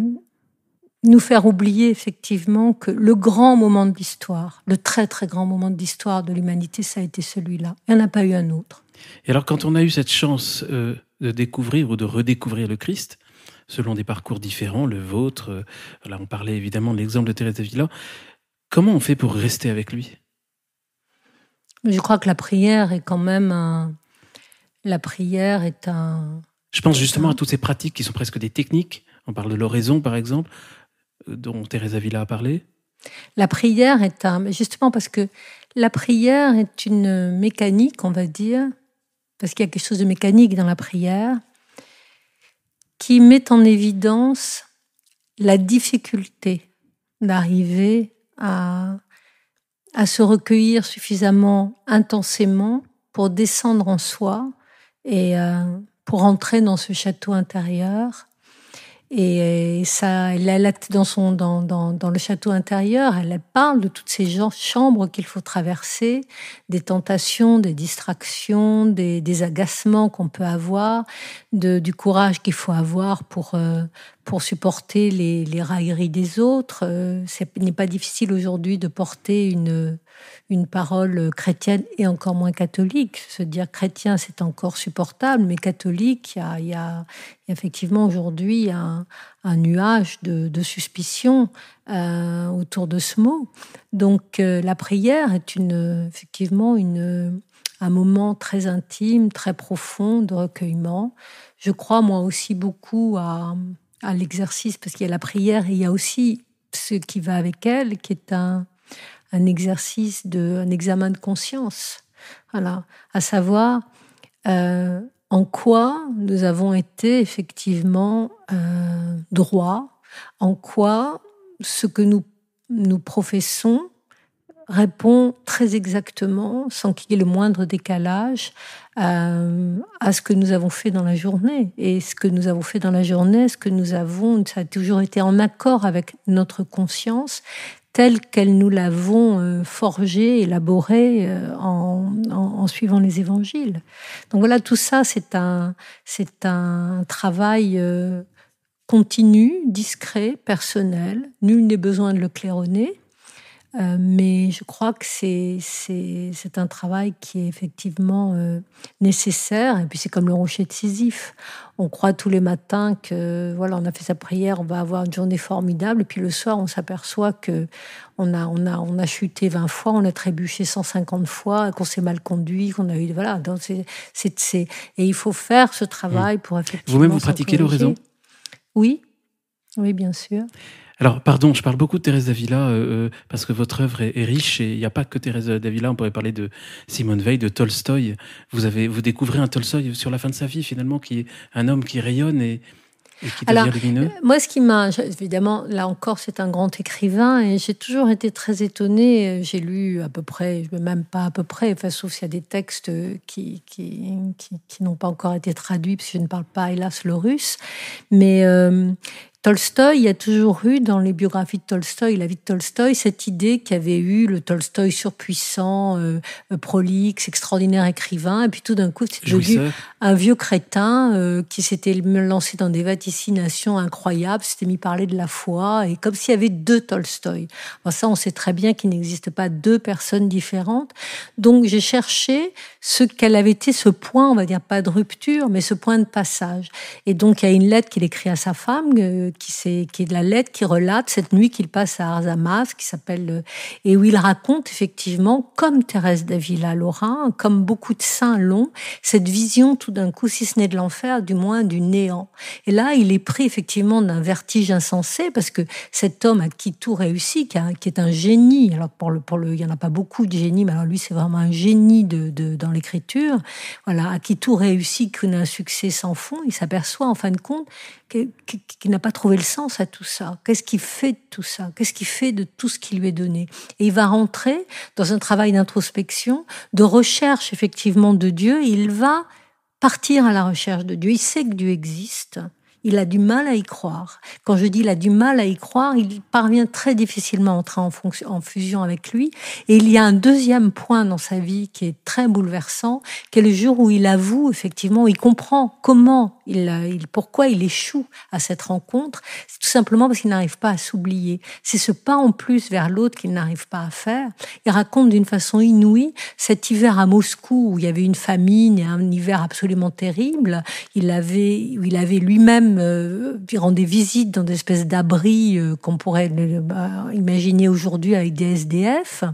nous faire oublier effectivement que le grand moment de l'histoire, le très très grand moment de l'histoire de l'humanité, ça a été celui-là. Il n'y en a pas eu un autre. Et alors quand on a eu cette chance euh, de découvrir ou de redécouvrir le Christ, selon des parcours différents, le vôtre, euh, là on parlait évidemment de l'exemple de Thérèse Villa, comment on fait pour rester avec lui Je crois que la prière est quand même un... La prière est un... Je pense justement à toutes ces pratiques qui sont presque des techniques. On parle de l'oraison, par exemple, euh, dont Thérèse Avila a parlé. La prière est un... Justement parce que la prière est une mécanique, on va dire, parce qu'il y a quelque chose de mécanique dans la prière, qui met en évidence la difficulté d'arriver à, se recueillir suffisamment intensément pour descendre en soi et euh, pour entrer dans ce château intérieur euh, et ça, elle, est dans, son, dans, dans, le château intérieur, elle parle de toutes ces chambres qu'il faut traverser, des tentations, des distractions, des, des agacements qu'on peut avoir, du courage qu'il faut avoir pour, euh, pour supporter les, railleries des autres. Euh, ce n'est pas difficile aujourd'hui de porter une, une parole chrétienne et encore moins catholique. Se dire chrétien, c'est encore supportable, mais catholique, il y a, effectivement aujourd'hui un, nuage de, suspicion euh, autour de ce mot. Donc euh, la prière est une, effectivement une, un moment très intime, très profond de recueillement. Je crois moi aussi beaucoup à à l'exercice, parce qu'il y a la prière il y a aussi ce qui va avec elle, qui est un, exercice, de, un examen de conscience. Voilà, à savoir euh, en quoi nous avons été effectivement euh, droits, en quoi ce que nous, nous professons répond très exactement, sans qu'il y ait le moindre décalage, euh, à ce que nous avons fait dans la journée. Et ce que nous avons fait dans la journée, ce que nous avons, ça a toujours été en accord avec notre conscience telle qu'elle nous l'avons euh, forgée, élaborée euh, en, en, suivant les évangiles. Donc voilà, tout ça, c'est un, c'est un travail continu, discret, personnel. Nul n'est besoin de le claironner. Euh, mais je crois que c'est un travail qui est effectivement euh, nécessaire. Et puis c'est comme le rocher de Sisyphe. On croit tous les matins que voilà, on a fait sa prière, on va avoir une journée formidable. Et puis le soir, on s'aperçoit que on a, on, a, on a chuté 20 fois, on a trébuché 150 fois, qu'on s'est mal conduit, qu'on a eu voilà. et il faut faire ce travail mmh. pour effectivement. Vous-même, vous pratiquez l'oraison. Oui, oui, bien sûr. Alors, pardon, je parle beaucoup de Thérèse d'Avila euh, euh, parce que votre œuvre est, riche et il n'y a pas que Thérèse d'Avila. On pourrait parler de Simone Veil, de Tolstoï. Vous avez, vous découvrez un Tolstoï sur la fin de sa vie finalement, qui est un homme qui rayonne et, qui Alors, lumineux. Euh, moi, ce qui m'a évidemment, là encore, c'est un grand écrivain et j'ai toujours été très étonnée. J'ai lu à peu près, même pas à peu près, enfin, sauf s'il y a des textes qui, qui, n'ont pas encore été traduits, parce que je ne parle pas, hélas, le russe. Mais Tolstoï, il y a toujours eu dans les biographies de Tolstoï, la vie de Tolstoï, cette idée qu'avait eu le Tolstoï surpuissant, euh, euh, prolixe, extraordinaire écrivain, et puis tout d'un coup, c'est devenu un vieux crétin euh, qui s'était lancé dans des vaticinations incroyables, s'était mis parler de la foi, et comme s'il y avait deux Tolstoï. ça, on sait très bien qu'il n'existe pas deux personnes différentes. Donc, j'ai cherché ce qu'elle avait été, ce point, on va dire pas de rupture, mais ce point de passage. Et donc, il y a une lettre qu'il écrit à sa femme, qui, qui est de la lettre qui relate cette nuit qu'il passe à Arzamas, qui s'appelle euh, et où il raconte effectivement, comme Thérèse d'Avila Lorrain, comme beaucoup de saints l'ont, cette vision tout d'un coup, si ce n'est de l'enfer, du moins du néant. Et là, il est pris effectivement d'un vertige insensé parce que cet homme à qui tout réussit, qui, est un génie, alors pour le, pour le, il y en a pas beaucoup de génies, mais alors lui, c'est vraiment un génie de, dans l'écriture. Voilà, à qui tout réussit, qu'on a un succès sans fond, il s'aperçoit en fin de compte qu'il n'a pas trop trouver le sens à tout ça Qu'est-ce qu'il fait de tout ça Qu'est-ce qu'il fait de tout ce qui lui est donné Et il va rentrer dans un travail d'introspection, de recherche effectivement de Dieu. il va partir à la recherche de Dieu. Il sait que Dieu existe il a du mal à y croire. Quand je dis il a du mal à y croire, il parvient très difficilement à entrer en, fusion avec lui. Et il y a un deuxième point dans sa vie qui est très bouleversant, qui est le jour où il avoue, effectivement, il comprend comment, il, pourquoi il échoue à cette rencontre. C'est tout simplement parce qu'il n'arrive pas à s'oublier. C'est ce pas en plus vers l'autre qu'il n'arrive pas à faire. Il raconte d'une façon inouïe cet hiver à Moscou où il y avait une famine et un hiver absolument terrible. Il avait, il avait lui-même même euh, des visites rendait visite dans des espèces d'abris euh, qu'on pourrait euh, bah, imaginer aujourd'hui avec des SDF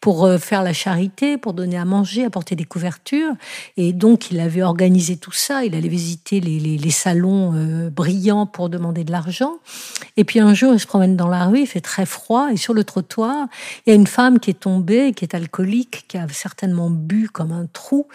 pour faire la charité, pour donner à manger, apporter des couvertures. Et donc, il avait organisé tout ça. Il allait visiter les, salons brillants pour demander de l'argent. Et puis un jour, il se promène dans la rue, il fait très froid, et sur le trottoir, il y a une femme qui est tombée, qui est alcoolique, qui a certainement bu comme un trou,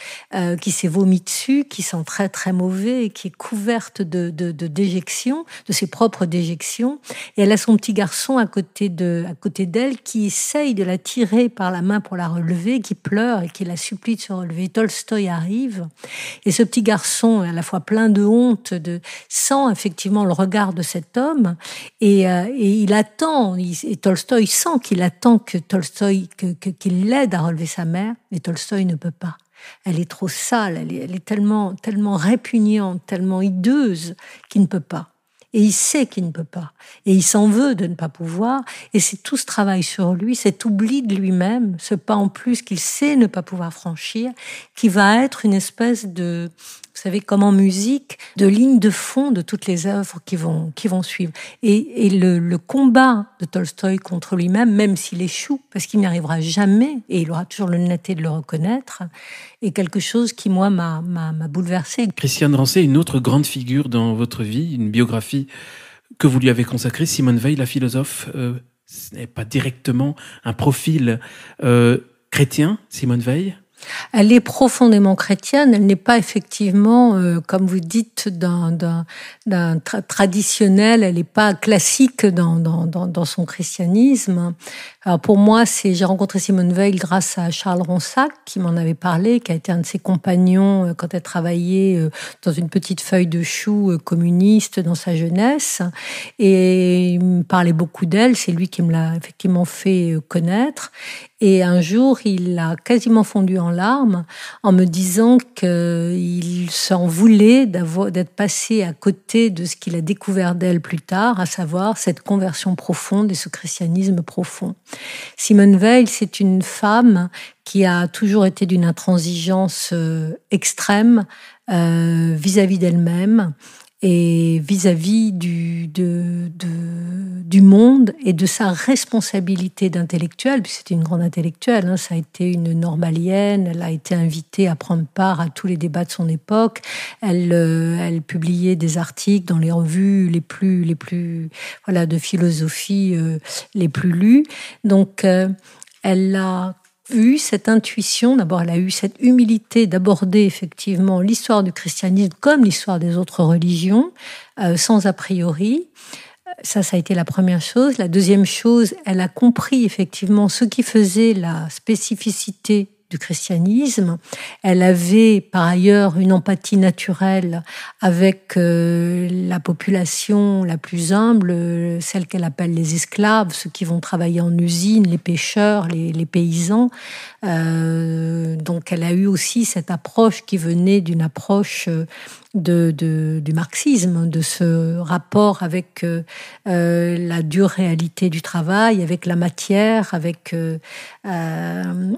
qui s'est vomi dessus, qui sent très très mauvais, et qui est couverte de déjection, de ses propres déjections, et elle a son petit garçon à côté de, à côté d'elle qui essaye de la tirer par la main pour la relever, qui pleure et qui la supplie de se relever. Tolstoï arrive, et ce petit garçon, à la fois plein de honte, de, sent effectivement le regard de cet homme, et, euh, il attend, et Tolstoï sent qu'il attend que Tolstoï, que, qu'il l'aide à relever sa mère, mais Tolstoï ne peut pas. Elle est trop sale, elle est, tellement, tellement répugnante, tellement hideuse qu'il ne peut pas. Et il sait qu'il ne peut pas. Et il s'en veut de ne pas pouvoir. Et c'est tout ce travail sur lui, cet oubli de lui-même, ce pas en plus qu'il sait ne pas pouvoir franchir, qui va être une espèce de, vous savez, comme en musique, de lignes de fond de toutes les œuvres qui vont, qui vont suivre. Et, le, combat de Tolstoï contre lui-même, même, s'il échoue, parce qu'il n'y arrivera jamais, et il aura toujours l'honnêteté de le reconnaître, est quelque chose qui, moi, m'a, m'a, bouleversé. Christiane Rancé, une autre grande figure dans votre vie, une biographie que vous lui avez consacrée, Simone Veil, la philosophe. Euh, ce n'est pas directement un profil euh, chrétien, Simone Veil elle est profondément chrétienne, elle n'est pas effectivement, euh, comme vous dites, d'un traditionnel, elle n'est pas classique dans, son christianisme. pour moi, c'est j'ai rencontré Simone Veil grâce à Charles Ronsac, qui m'en avait parlé, qui a été un de ses compagnons euh, quand elle travaillait euh, dans une petite feuille de chou communiste dans sa jeunesse. Et il me parlait beaucoup d'elle, c'est lui qui me l'a effectivement fait connaître. Et un jour, il a quasiment fondu en larmes en me disant qu'il s'en voulait d'être passé à côté de ce qu'il a découvert d'elle plus tard, à savoir cette conversion profonde et ce christianisme profond. Simone Veil, c'est une femme qui a toujours été d'une intransigeance euh, extrême euh, vis-à-vis d'elle-même et vis-à-vis du, du monde et de sa responsabilité d'intellectuelle, puisque c'était une grande intellectuelle, hein, ça a été une normalienne, elle a été invitée à prendre part à tous les débats de son époque, elle, euh, elle publiait des articles dans les revues les plus, les plus voilà, de philosophie euh, les plus lues, donc euh, elle a eu cette intuition, d'abord elle a eu cette humilité d'aborder effectivement l'histoire du christianisme comme l'histoire des autres religions, euh, sans a priori. Ça, ça a été la première chose. La deuxième chose, elle a compris effectivement ce qui faisait la spécificité du christianisme. Elle avait par ailleurs une empathie naturelle avec euh, la population la plus humble, celle qu'elle appelle les esclaves, ceux qui vont travailler en usine, les pêcheurs, les, paysans. Euh, donc elle a eu aussi cette approche qui venait d'une approche euh, de, du marxisme, de ce rapport avec euh, euh, la dure réalité du travail, avec la matière, avec euh,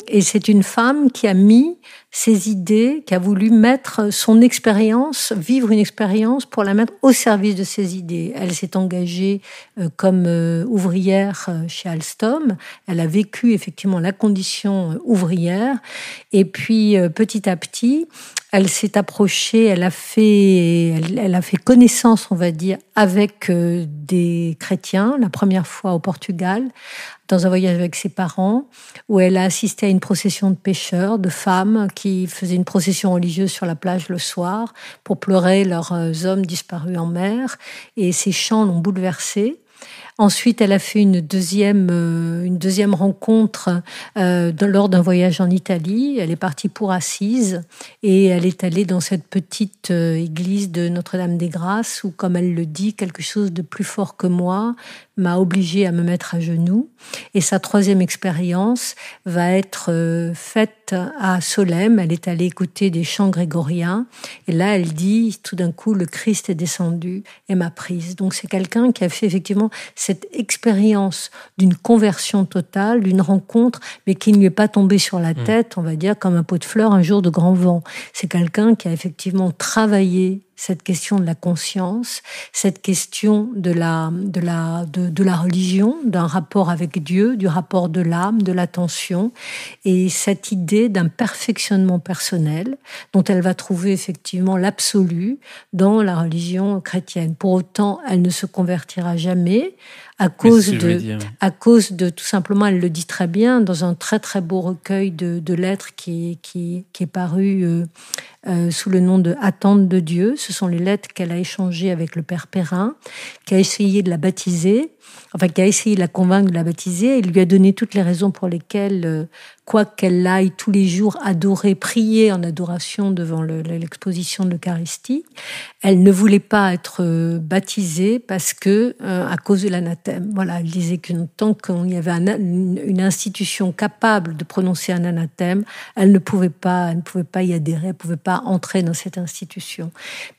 et c'est une femme qui a mis ses idées, qui a voulu mettre son expérience, vivre une expérience pour la mettre au service de ses idées. Elle s'est engagée euh, comme euh, ouvrière euh, chez Alstom. Elle a vécu effectivement la condition ouvrière. Et puis petit à petit, elle s'est approchée, elle a fait, elle, elle, a fait connaissance, on va dire, avec des chrétiens. La première fois au Portugal, dans un voyage avec ses parents, où elle a assisté à une procession de pêcheurs, de femmes qui faisaient une procession religieuse sur la plage le soir pour pleurer leurs euh, hommes disparus en mer. Et ces chants l'ont bouleversée. Ensuite, elle a fait une deuxième, euh, une deuxième rencontre euh, lors d'un voyage en Italie. Elle est partie pour Assise et elle est allée dans cette petite église de Notre-Dame-des-Grâces où, comme elle le dit, quelque chose de plus fort que moi m'a obligé à me mettre à genoux. Et sa troisième expérience va être euh, faite à Solem. Elle est allée écouter des chants grégoriens. Et là, elle dit, tout d'un coup, le Christ est descendu et m'a prise. Donc c'est quelqu'un qui a fait effectivement cette expérience d'une conversion totale, d'une rencontre, mais qui ne lui est pas tombée sur la mm. tête, on va dire, comme un pot de fleurs un jour de grand vent. C'est quelqu'un qui a effectivement travaillé cette question de la conscience, cette question de la, de la, de, la religion, d'un rapport avec Dieu, du rapport de l'âme, de l'attention, et cette idée d'un perfectionnement personnel dont elle va trouver effectivement l'absolu dans la religion chrétienne. Pour autant, elle ne se convertira jamais à cause de, à cause de tout simplement, elle le dit très bien dans un très très beau recueil de, lettres qui, qui, qui, est paru euh, euh, sous le nom de Attente de Dieu. Ce sont les lettres qu'elle a échangées avec le père Perrin, qui a essayé de la baptiser enfin qui a essayé de la convaincre de la baptiser. Il lui a donné toutes les raisons pour lesquelles, euh, quoi qu'elle aille tous les jours adorer, prier en adoration devant l'exposition de l'Eucharistie, elle ne voulait pas être euh, baptisée parce que euh, à cause de l'anathème. Voilà, elle disait que tant qu'il y avait une institution capable de prononcer un anathème, elle ne pouvait pas, elle ne pouvait pas y adhérer, elle ne pouvait pas entrer dans cette institution.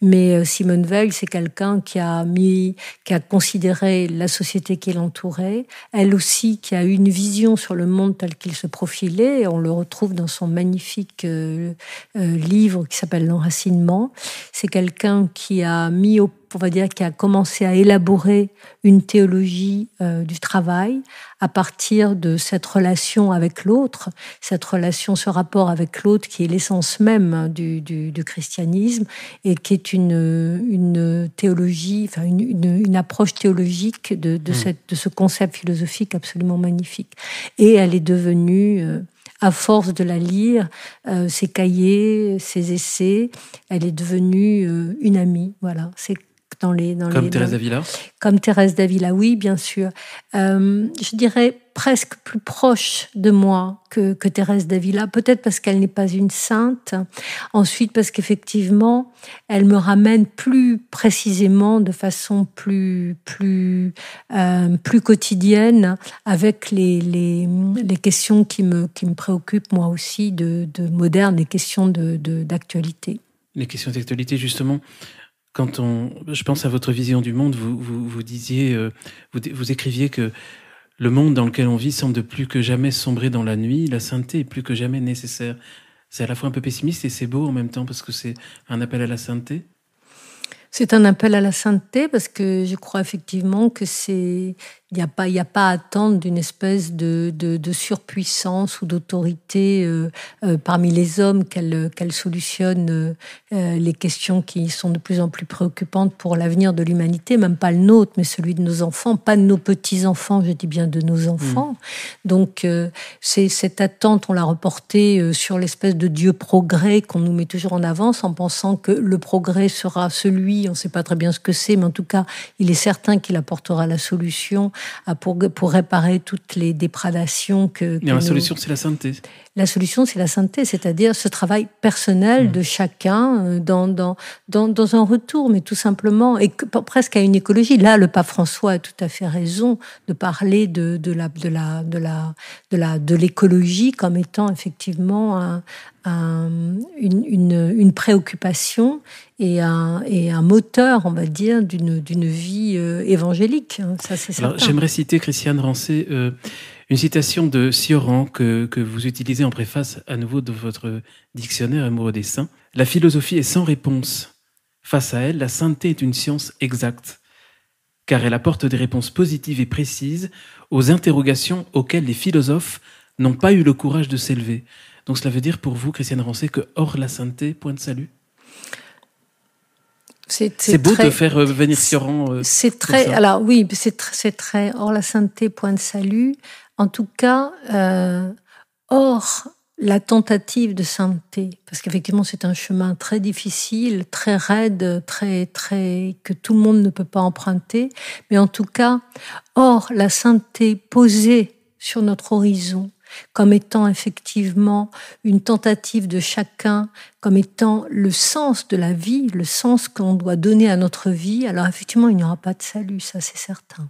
Mais Simone Veil, c'est quelqu'un qui a mis, qui a considéré la société qui l'entourait, elle aussi qui a une vision sur le monde tel qu'il se profilait, on le retrouve dans son magnifique euh, euh, livre qui s'appelle L'enracinement. C'est quelqu'un qui a mis au on va dire, qui a commencé à élaborer une théologie euh, du travail à partir de cette relation avec l'autre, cette relation, ce rapport avec l'autre qui est l'essence même du, christianisme et qui est une, une théologie, enfin une, une, approche théologique de, de, mmh. cette, de ce concept philosophique absolument magnifique. Et elle est devenue... Euh, à force de la lire, euh, ses cahiers, ses essais, elle est devenue une amie. Voilà, c'est comme Thérèse Davila Comme Thérèse Davila, oui, bien sûr. Euh, je dirais presque plus proche de moi que, Thérèse Davila, peut-être parce qu'elle n'est pas une sainte, ensuite parce qu'effectivement, elle me ramène plus précisément, de façon plus, plus, euh, plus quotidienne, avec les, les, questions qui me, qui me préoccupent moi aussi de, de moderne, les questions d'actualité. De, les questions d'actualité, justement quand on, je pense à votre vision du monde, vous, vous, disiez, euh, vous, vous, écriviez que le monde dans lequel on vit semble plus que jamais sombrer dans la nuit, la sainteté est plus que jamais nécessaire. C'est à la fois un peu pessimiste et c'est beau en même temps parce que c'est un appel à la sainteté. C'est un appel à la sainteté parce que je crois effectivement que c'est il n'y a pas, il a pas à attendre d'une espèce de, de, de, surpuissance ou d'autorité euh, euh, parmi les hommes qu'elle qu'elle solutionne euh, les questions qui sont de plus en plus préoccupantes pour l'avenir de l'humanité, même pas le nôtre, mais celui de nos enfants, pas de nos petits enfants, je dis bien de nos mm. enfants. Donc c'est cette attente, on l'a reportée sur l'espèce de Dieu progrès qu'on nous met toujours en avance, en pensant que le progrès sera celui, on ne sait pas très bien ce que c'est, mais en tout cas, il est certain qu'il apportera la solution pour, pour réparer toutes les dépradations que... la solution, c'est la santé. La solution, c'est la santé, c'est-à-dire ce travail personnel mm. de chacun euh, dans, dans, dans, un retour, mais tout simplement, et presque à une écologie. Là, le pape François a tout à fait raison de parler de, de la de la de la de la de l'écologie comme étant effectivement un, une, préoccupation et un, moteur, on va dire, d'une vie euh, évangélique. Hein, j'aimerais citer Christiane Rancé. Euh, une citation de Cioran que, que, vous utilisez en préface à nouveau de votre dictionnaire Amoureux des Saints. La philosophie est sans réponse. Face à elle, la sainteté est une science exacte, car elle apporte des réponses positives et précises aux interrogations auxquelles les philosophes n'ont pas eu le courage de s'élever. Donc cela veut dire pour vous, Christiane Rancé, que hors la sainteté, point de salut c'est beau de faire euh, venir Sioran. Euh, c'est très. Alors oui, c'est très, très hors la sainteté, point de salut. En tout cas, euh, hors la tentative de sainteté, parce qu'effectivement c'est un chemin très difficile, très raide, très très que tout le monde ne peut pas emprunter. Mais en tout cas, hors la sainteté posée sur notre horizon, comme étant effectivement une tentative de chacun, comme étant le sens de la vie, le sens qu'on doit donner à notre vie, alors effectivement, il n'y aura pas de salut, ça c'est certain.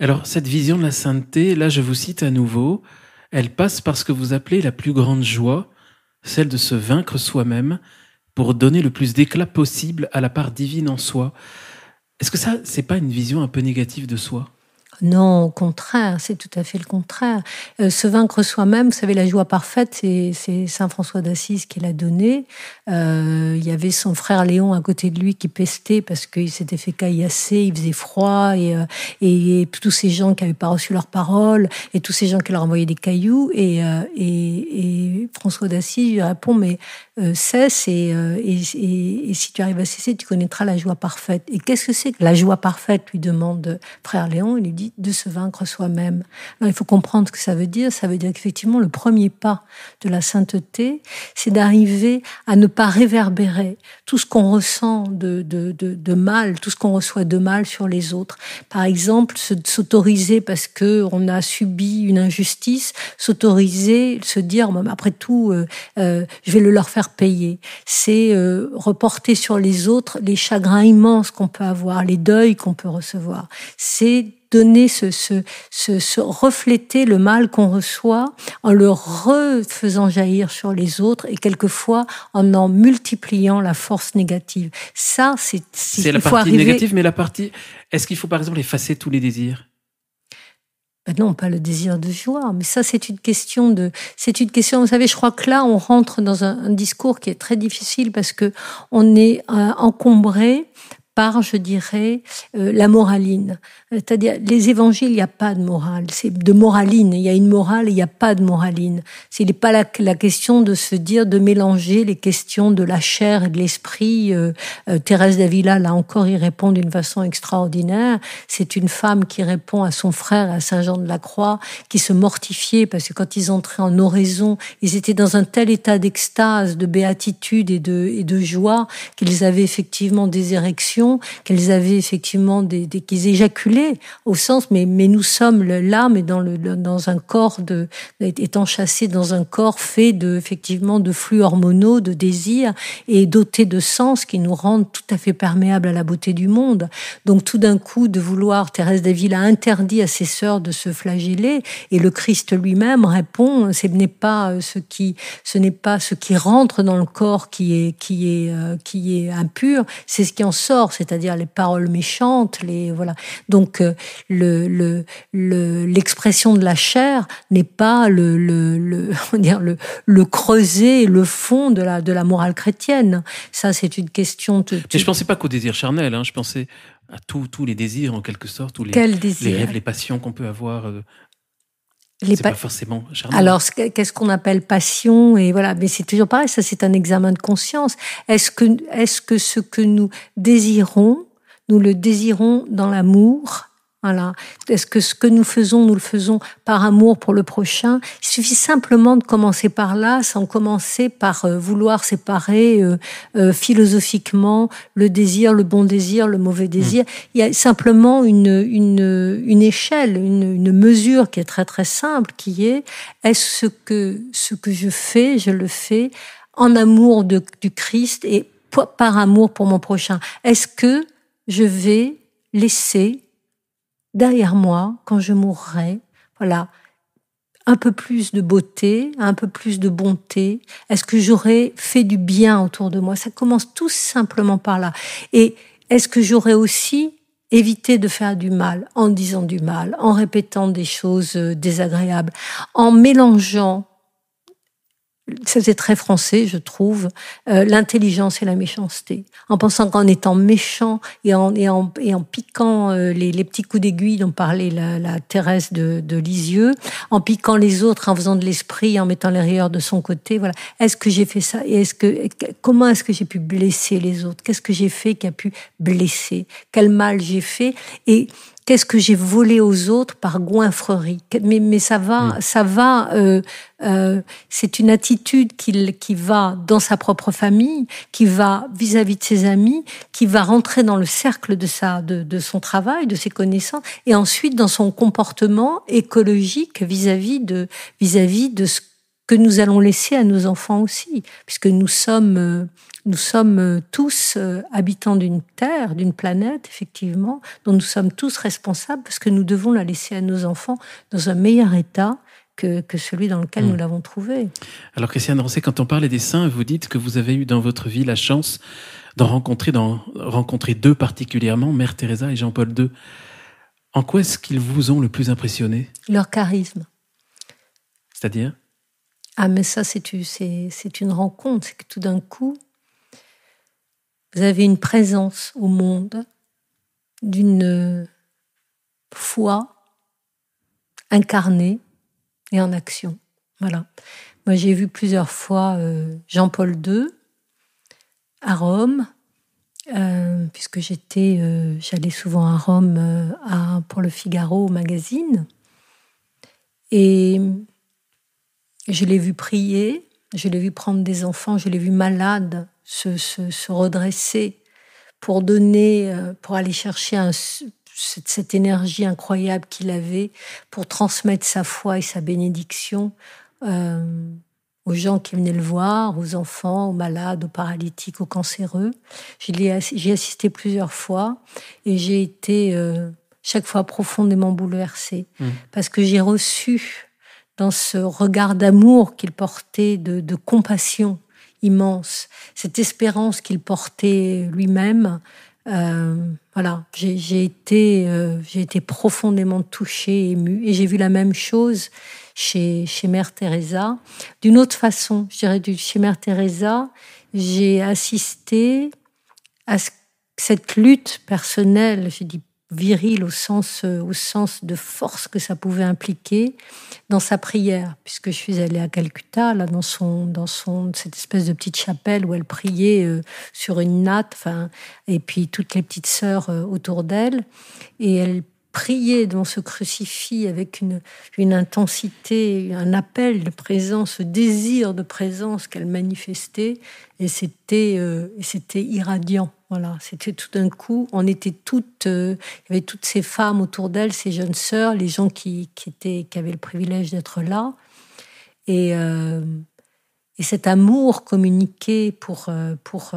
Alors, cette vision de la sainteté, là je vous cite à nouveau, elle passe par ce que vous appelez la plus grande joie, celle de se vaincre soi-même pour donner le plus d'éclat possible à la part divine en soi. Est-ce que ça, c'est pas une vision un peu négative de soi non, au contraire, c'est tout à fait le contraire. Euh, se vaincre soi-même, vous savez, la joie parfaite, c'est Saint François d'Assise qui l'a donnée. Euh, il y avait son frère Léon à côté de lui qui pestait parce qu'il s'était fait caillasser, il faisait froid, et, euh, tous ces gens qui n'avaient pas reçu leur parole, et tous ces gens qui leur envoyaient des cailloux. Et, François d'Assise lui répond, mais cesse, et, si tu arrives à cesser, tu connaîtras la joie parfaite. Et qu'est-ce que c'est que la joie parfaite lui demande frère Léon. Il lui dit, de se vaincre soi-même. il faut comprendre ce que ça veut dire. Ça veut dire qu'effectivement, le premier pas de la sainteté, c'est d'arriver à ne pas réverbérer tout ce qu'on ressent de, de, de, mal, tout ce qu'on reçoit de mal sur les autres. Par exemple, s'autoriser parce que on a subi une injustice, s'autoriser, se dire, après tout, euh, euh, je vais le leur faire payer. C'est euh, reporter sur les autres les chagrins immenses qu'on peut avoir, les deuils qu'on peut recevoir. C'est donner, ce, ce, refléter le mal qu'on reçoit en le refaisant jaillir sur les autres et quelquefois en en multipliant la force négative. Ça, c'est c'est la partie négative, mais la partie est-ce qu'il faut par exemple effacer tous les désirs ben non, pas le désir de joie, mais ça c'est une question de, c'est une question. Vous savez, je crois que là on rentre dans un, discours qui est très difficile parce que on est euh, encombré par, je dirais, euh, la moraline. Euh, c'est-à-dire, les évangiles, il n'y a pas de morale. C'est de moraline. Il y a une morale, il n'y a pas de moraline. C'est n'est pas la, question de se dire, de mélanger les questions de la chair et de l'esprit. Euh, Thérèse d'Avila, là encore, y répond d'une façon extraordinaire. C'est une femme qui répond à son frère, à Saint Jean de la Croix, qui se mortifiait parce que quand ils entraient en oraison, ils étaient dans un tel état d'extase, de béatitude et de, et de joie qu'ils avaient effectivement des érections qu'elles avaient effectivement des, qu'ils éjaculaient au sens mais nous sommes là mais dans le dans un corps de étant chassé dans un corps fait de effectivement de flux hormonaux de désirs et doté de sens qui nous rendent tout à fait perméables à la beauté du monde donc tout d'un coup de vouloir Thérèse a interdit à ses sœurs de se flageller et le Christ lui-même répond ce n'est pas euh, ce qui ce n'est pas ce qui rentre dans le corps qui est qui est euh, qui est impur c'est ce qui en sort c'est-à-dire les paroles méchantes, les voilà. Donc euh, l'expression le, de la chair n'est pas le le dire le le creuset, le fond de la de la morale chrétienne. Ça, c'est une question. De, ne je pensais pas qu'au désir charnel. Hein. je pensais à tous les désirs en quelque sorte, tous les, les rêves, les passions qu'on peut avoir euh, forcément Alors, qu'est-ce qu'on appelle passion et voilà, mais c'est toujours pareil. Ça, c'est un examen de conscience. Est-ce que, est-ce que ce que nous désirons, nous le désirons dans l'amour voilà. Est-ce que ce que nous faisons, nous le faisons par amour pour le prochain Il suffit simplement de commencer par là, sans commencer par euh, vouloir séparer euh, euh, philosophiquement le désir, le bon désir, le mauvais désir. Mm. Il y a simplement une, une, une échelle, une, une, mesure qui est très très simple, qui est est-ce que ce que je fais, je le fais en amour du Christ et par amour pour mon prochain Est-ce que je vais laisser derrière moi, quand je mourrai, voilà, un peu plus de beauté, un peu plus de bonté Est-ce que j'aurais fait du bien autour de moi Ça commence tout simplement par là. Et est-ce que j'aurais aussi évité de faire du mal en disant du mal, en répétant des choses euh, désagréables, en mélangeant c'est très français, je trouve, euh, l'intelligence et la méchanceté. En pensant qu'en étant méchant et en, et en, et en piquant euh, les, les, petits coups d'aiguille dont parlait la, la Thérèse de, de, Lisieux, en piquant les autres, en faisant de l'esprit, en mettant les rieurs de son côté, voilà. Est-ce que j'ai fait ça Et est-ce que comment est-ce que j'ai pu blesser les autres Qu'est-ce que j'ai fait qui a pu blesser Quel mal j'ai fait Et qu'est-ce que j'ai volé aux autres par goinfrerie mais, mais ça va, mm. ça va. Euh, euh, c'est une attitude qui, qui va dans sa propre famille, qui va vis-à-vis de ses amis, qui va rentrer dans le cercle de sa, de, son travail, de ses connaissances, et ensuite dans son comportement écologique vis-à-vis de vis à -vis de ce que nous allons laisser à nos enfants aussi, puisque nous sommes euh, nous sommes euh, tous euh, habitants d'une terre, d'une planète, effectivement, dont nous sommes tous responsables parce que nous devons la laisser à nos enfants dans un meilleur état que, que, celui dans lequel hmm. nous l'avons trouvé. Alors, Christiane Rosset, quand on parle des saints, vous dites que vous avez eu dans votre vie la chance d'en rencontrer, rencontrer deux particulièrement, Mère Teresa et Jean-Paul II. En quoi est-ce qu'ils vous ont le plus impressionné Leur charisme. C'est-à-dire Ah, mais ça, c'est une rencontre. C'est que tout d'un coup, vous avez une présence au monde d'une foi incarnée et en action. Voilà. Moi, j'ai vu plusieurs fois euh, Jean-Paul II à Rome, euh, puisque j'étais, euh, j'allais souvent à Rome pour le Figaro au magazine. Et je l'ai vu prier, je l'ai vu prendre des enfants, je l'ai vu malade se, redresser, pour donner, euh, pour aller chercher cette, énergie incroyable qu'il avait, pour transmettre sa foi et sa bénédiction euh, aux gens qui venaient le voir, aux enfants, aux malades, aux paralytiques, aux cancéreux. J'ai assisté plusieurs fois et j'ai été euh, chaque fois profondément bouleversée mmh. parce que j'ai reçu dans ce regard d'amour qu'il portait, de compassion, immense. Cette espérance qu'il portait lui-même, euh, voilà, j'ai été, euh, j'ai été profondément touchée, émue, et j'ai vu la même chose chez, chez Mère Teresa. D'une autre façon, je dirais, chez Mère Teresa, j'ai assisté à cette lutte personnelle, j'ai dit viril au sens, euh, au sens de force que ça pouvait impliquer dans sa prière, puisque je suis allée à Calcutta, là, dans, son, dans son, cette espèce de petite chapelle où elle priait euh, sur une natte, et puis toutes les petites sœurs euh, autour d'elle, et elle prier, devant ce se avec une, intensité, un appel de présence, ce désir de présence qu'elle manifestait. Et c'était, euh, c'était irradiant. Voilà, c'était tout d'un coup, on était toutes, euh, il y avait toutes ces femmes autour d'elle, ces jeunes sœurs, les gens qui, étaient, qui avaient le privilège d'être là. Et, euh, et cet amour communiqué pour, pour,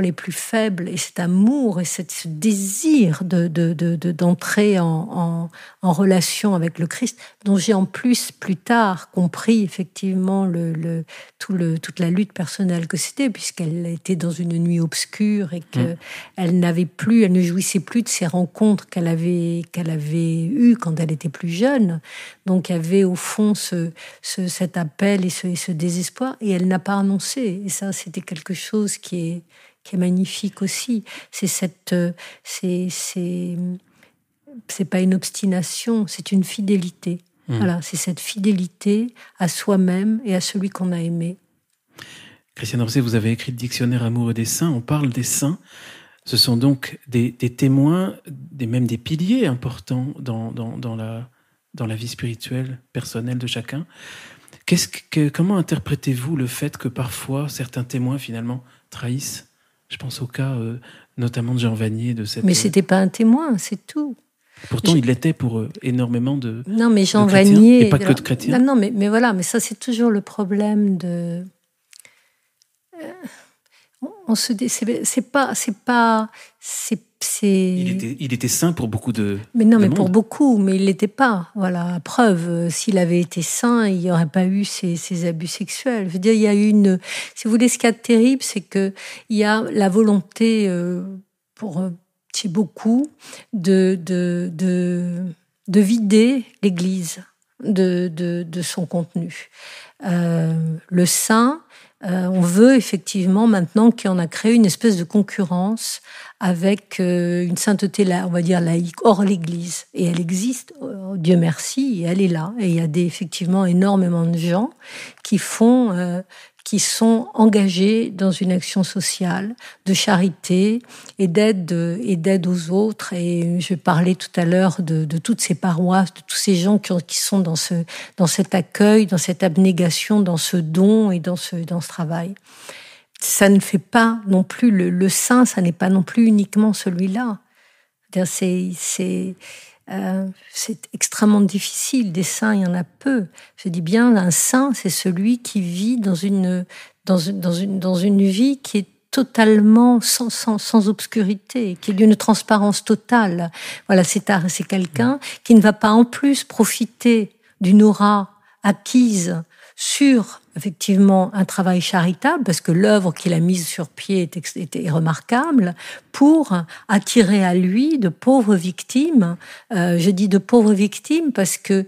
les plus faibles et cet amour et ce désir d'entrer de, de, en, en, relation avec le Christ, dont j'ai en plus plus tard compris effectivement le, tout le, toute la lutte personnelle que c'était, puisqu'elle était dans une nuit obscure et qu'elle mm. elle n'avait plus, elle ne jouissait plus de ces rencontres qu'elle avait, qu'elle avait eues quand elle était plus jeune. Donc il y avait au fond ce, cet appel et ce, et ce désespoir, et elle n'a pas annoncé. Et ça, c'était quelque chose qui est qui est magnifique aussi. C'est cette, euh, c'est, c'est, pas une obstination, c'est une fidélité. Hmm. Voilà, c'est cette fidélité à soi-même et à celui qu'on a aimé. Christiane Orsay, vous avez écrit le dictionnaire Amour et des saints. On parle des saints. Ce sont donc des, témoins, des, même des piliers importants dans, dans, dans, la, dans la vie spirituelle, personnelle de chacun. que, comment interprétez-vous le fait que parfois certains témoins finalement trahissent je pense au cas euh, notamment de Jean Vanier de cette. Mais euh, c'était pas un témoin, c'est tout. Pourtant, il l'était pour euh, énormément de. Non, mais Jean Vanier. Et pas que de chrétiens. Non, ah non mais, mais, voilà, mais ça, c'est toujours le problème de. on, se dit, c'est pas, c'est pas, c'est il était, saint pour beaucoup de. Mais non, mais pour beaucoup, mais il l'était pas. Voilà, preuve. Euh, s'il avait été saint, il n'y aurait pas eu ces, abus sexuels. Je veux dire, il y a une. Si vous voulez, ce qu'il y a de terrible, c'est que il y a la volonté euh, pour euh, beaucoup de de, de, de vider l'Église de, de son contenu. le saint, euh, on veut effectivement maintenant qu'on a créé une espèce de concurrence avec euh, une sainteté, on va dire laïque, hors l'Église. Et elle existe, euh, Dieu merci, et elle est là. Et il y a des, effectivement énormément de gens qui font, qui sont engagés dans une action sociale de charité et d'aide et d'aide aux autres. Et je parlais tout à l'heure de, de, toutes ces paroisses, de tous ces gens qui, qui, sont dans ce dans cet accueil, dans cette abnégation, dans ce don et dans ce dans ce travail. Ça ne fait pas non plus le, le saint, ça n'est pas non plus uniquement celui-là. C'est euh, c'est extrêmement difficile. Des saints, il y en a peu. Je dis bien, un saint, c'est celui qui vit dans une, dans une, dans une, vie qui est totalement sans, sans, sans obscurité, qui est d'une transparence totale. Voilà, c'est quelqu'un qui ne va pas en plus profiter d'une aura acquise sur effectivement un travail charitable, parce que l'œuvre qu'il a mise sur pied était remarquable, pour attirer à lui de pauvres victimes. Euh, je dis de pauvres victimes parce que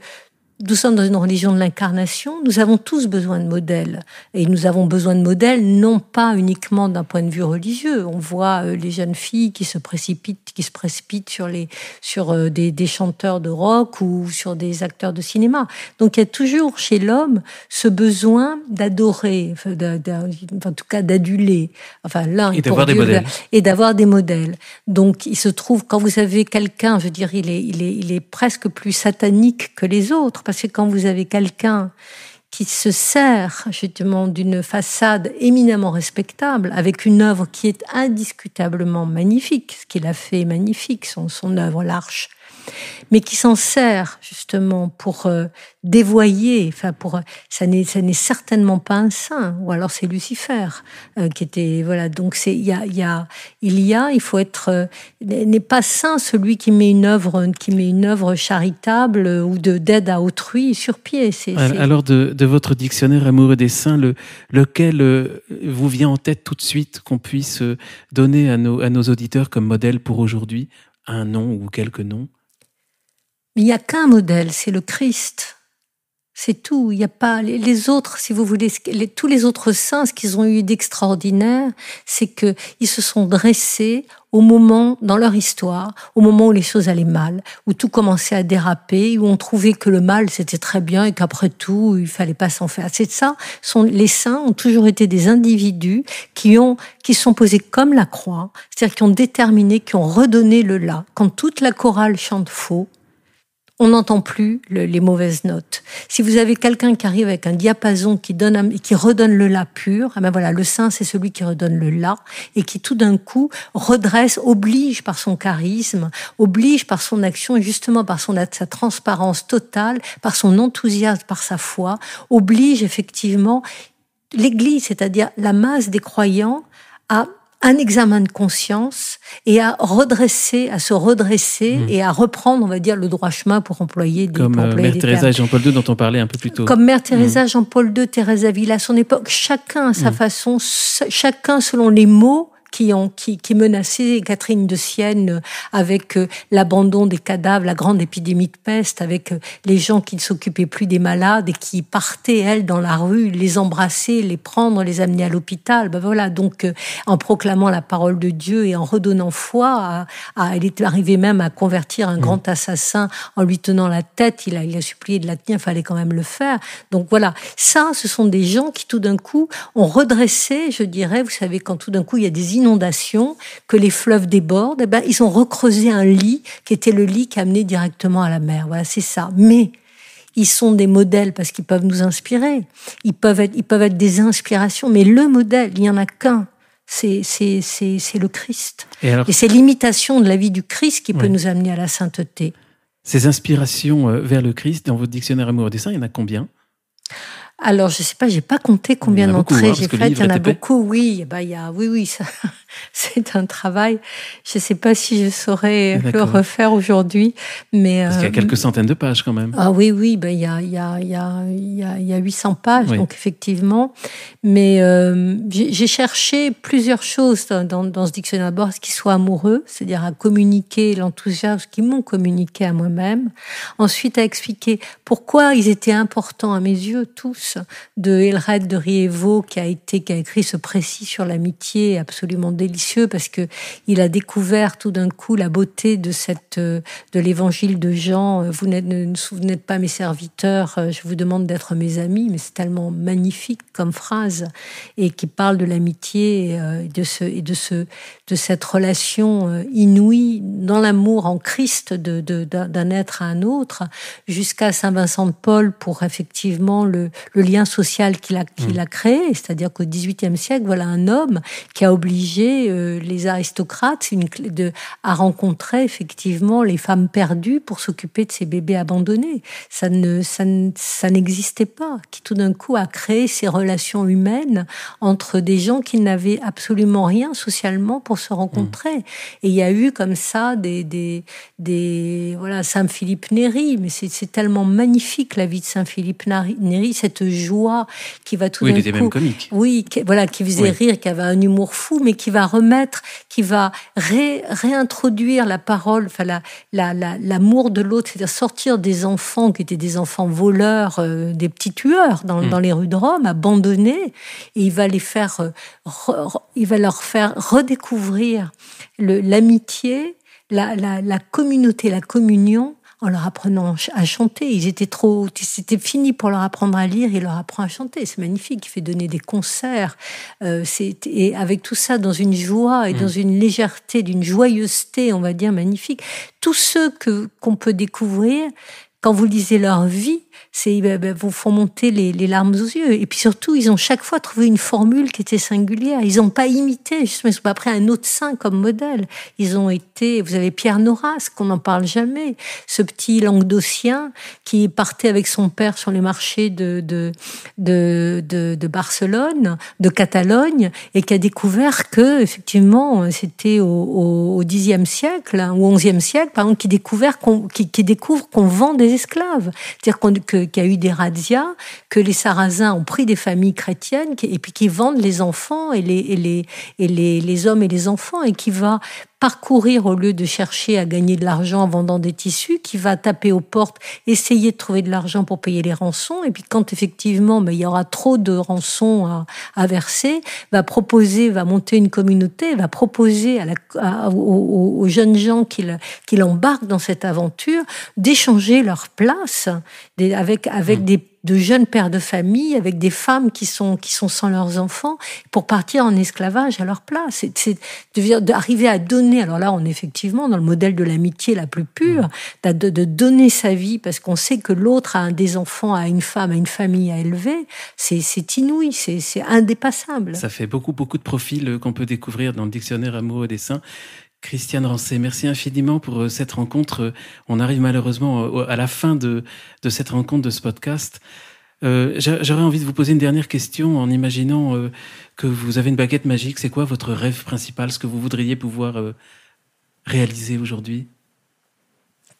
nous sommes dans une religion de l'incarnation, nous avons tous besoin de modèles. Et nous avons besoin de modèles non pas uniquement d'un point de vue religieux. On voit euh, les jeunes filles qui se précipitent, qui se précipitent sur, les, sur euh, des, chanteurs de rock ou sur des acteurs de cinéma. Donc il y a toujours chez l'homme ce besoin d'adorer, en tout cas d'aduler. Enfin, l'un et d'avoir des modèles. Et d'avoir des modèles. Donc il se trouve, quand vous avez quelqu'un, je veux dire, il est, il est, il est presque plus satanique que les autres parce que quand vous avez quelqu'un qui se sert justement d'une façade éminemment respectable, avec une œuvre qui est indiscutablement magnifique, ce qu'il a fait est magnifique, son, son œuvre, l'arche mais qui s'en sert justement pour euh, dévoyer. Enfin, pour euh, ça n'est ça n'est certainement pas un saint, ou alors c'est Lucifer euh, qui était voilà. Donc c'est il y a, y a il y a il faut être n'est pas saint celui qui met une œuvre qui met une œuvre charitable ou de d'aide à autrui sur pied. C'est, alors de, de, votre dictionnaire amoureux des saints, le, lequel vous vient en tête tout de suite qu'on puisse donner à nos à nos auditeurs comme modèle pour aujourd'hui un nom ou quelques noms il n'y a qu'un modèle, c'est le Christ. C'est tout. Il n'y a pas les autres, si vous voulez, tous les autres saints, ce qu'ils ont eu d'extraordinaire, c'est que ils se sont dressés au moment dans leur histoire, au moment où les choses allaient mal, où tout commençait à déraper, où on trouvait que le mal c'était très bien et qu'après tout il fallait pas s'en faire. C'est ça. Sont, les saints ont toujours été des individus qui ont qui sont posés comme la croix, c'est-à-dire qui ont déterminé, qui ont redonné le là. Quand toute la chorale chante faux, on n'entend plus les mauvaises notes. Si vous avez quelqu'un qui arrive avec un diapason qui donne qui redonne le la pur, ah ben voilà, le saint c'est celui qui redonne le la et qui tout d'un coup redresse, oblige par son charisme, oblige par son action et justement par son sa transparence totale, par son enthousiasme, par sa foi, oblige effectivement l'Église, c'est-à-dire la masse des croyants, à un examen de conscience et à redresser, à se redresser hmm. et à reprendre, on va dire, le droit chemin pour employer des Comme euh, Mère Jean-Paul II dont on parlait un peu plus tôt. Comme Mère Teresa, hmm. Jean-Paul II, Teresa Villa, à son époque, chacun à sa hmm. façon, chacun selon les mots qui, ont, qui, menaçaient Catherine de Sienne avec euh, l'abandon des cadavres, la grande épidémie de peste, avec euh, les gens qui ne s'occupaient plus des malades et qui partaient, elles, dans la rue, les embrasser, les prendre, les amener à l'hôpital. Ben voilà, donc euh, en proclamant la parole de Dieu et en redonnant foi, à, elle est arrivée même à convertir un mmh. grand assassin en lui tenant la tête. Il a, il a supplié de la tenir, fallait quand même le faire. Donc voilà, ça, ce sont des gens qui tout d'un coup ont redressé, je dirais, vous savez, quand tout d'un coup il y a des inondations, que les fleuves débordent, eh ben, ils ont recreusé un lit qui était le lit qui amenait directement à la mer. Voilà, c'est ça. Mais ils sont des modèles parce qu'ils peuvent nous inspirer. Ils peuvent être, ils peuvent être des inspirations, mais le modèle, il n'y en a qu'un. C'est, c'est, le Christ. Et, c'est l'imitation de la vie du Christ qui peut nous amener à la sainteté. Ces inspirations euh, vers le Christ, dans votre dictionnaire amour et dessin, il y en a combien alors, je sais pas, j'ai pas compté combien d'entrées j'ai faites. Il y en a hein, beaucoup, oui. Bah, y a, oui, oui, ça, c'est un travail. Je sais pas si je saurais ah, le refaire aujourd'hui, mais. Parce qu'il y a euh, quelques centaines de pages quand même. Ah oui, oui, bah, il y a, y a, y a, y a 800 pages, donc effectivement. Mais, euh, j'ai cherché plusieurs choses dans, dans ce dictionnaire d'abord, ce qui soit amoureux, c'est-à-dire à communiquer l'enthousiasme qu'ils m'ont communiqué à moi-même. Ensuite, à expliquer pourquoi ils étaient importants à mes yeux, tous de Elred de Rievo qui a écrit ce précis sur l'amitié absolument délicieux parce que il a découvert tout d'un coup la beauté de cette euh, de l'évangile de Jean vous ne souvenez pas mes serviteurs euh, je vous demande d'être mes amis mais c'est tellement magnifique comme phrase et qui parle de l'amitié euh, de ce et de ce de cette relation euh, inouïe dans l'amour en Christ d'un être à un autre, jusqu'à Saint Vincent de Paul pour effectivement le, lien social qu'il a, mm. créé, c'est-à-dire qu'au XVIIIe siècle, voilà un homme qui a obligé euh, les aristocrates à rencontrer effectivement les femmes perdues pour s'occuper de ces bébés abandonnés. Ça ça n'existait pas, qui tout d'un coup a créé ces relations humaines entre des gens qui n'avaient absolument rien socialement pour se rencontrer. Mm. Et il y a eu comme ça des, des, voilà, Saint-Philippe Néry, mais c'est tellement magnifique la vie de Saint-Philippe Néry, cette joie qui va tout oui, d'un coup. Oui, il était même comique. Oui, qui, voilà, qui faisait rire, qui avait un humour fou, mais qui va remettre, qui va réintroduire la parole, enfin, l'amour de l'autre, c'est-à-dire sortir des enfants qui étaient des enfants voleurs, euh, des petits tueurs mm. dans, les rues de Rome, abandonnés, et il va les faire, euh, il va leur faire redécouvrir découvrir l'amitié, la, communauté, la communion en leur apprenant à chanter. Ils étaient trop, c'était fini pour leur apprendre à lire. Il leur apprend à chanter. C'est magnifique. Il fait donner des concerts. Euh, et avec tout ça dans une joie et dans mm. une légèreté, d'une joyeuseté, on va dire magnifique. Tous ceux que qu'on peut découvrir quand vous lisez leur vie, c'est vous font monter les, larmes aux yeux. Et puis surtout, ils ont chaque fois trouvé une formule qui était singulière. Ils n'ont pas imité, justement, ils n'ont pas pris un autre saint comme modèle. Ils ont été, vous avez Pierre Noras, qu'on n'en parle jamais, ce petit languedocien qui partait avec son père sur les marchés de, de, de, de, Barcelone, de Catalogne, et qui a découvert que, effectivement, c'était au, Xe siècle, hein, ou au XIe siècle, par exemple, qui, qui, qui découvre qu'on vend des esclaves. C'est-à-dire qu'on qu'il y a eu des razzias, que les Sarrasins ont pris des familles chrétiennes et puis qui vendent les enfants et les, les hommes et les enfants et qui va parcourir au lieu de chercher à gagner de l'argent en vendant des tissus, qui va taper aux portes, essayer de trouver de l'argent pour payer les rançons, et puis quand effectivement mais il y aura trop de rançons à, verser, va proposer, va monter une communauté, va proposer à la, aux, jeunes gens qui qu dans cette aventure d'échanger leur place avec, avec mmh. des de jeunes pères de famille avec des femmes qui sont, qui sont sans leurs enfants pour partir en esclavage à leur place. C'est d'arriver à donner, alors là on est effectivement dans le modèle de l'amitié la plus pure, mmh. de, donner sa vie parce qu'on sait que l'autre a des enfants, a une femme, a une famille à élever, c'est inouï, c'est indépassable. Ça fait beaucoup, beaucoup de profils euh, qu'on peut découvrir dans le dictionnaire Amour et Christiane Rancé, merci infiniment pour euh, cette rencontre. On arrive malheureusement euh, à la fin de, cette rencontre, de ce podcast. Euh, j'aurais envie de vous poser une dernière question en imaginant que vous avez une baguette magique. C'est quoi votre rêve principal, ce que vous voudriez pouvoir réaliser aujourd'hui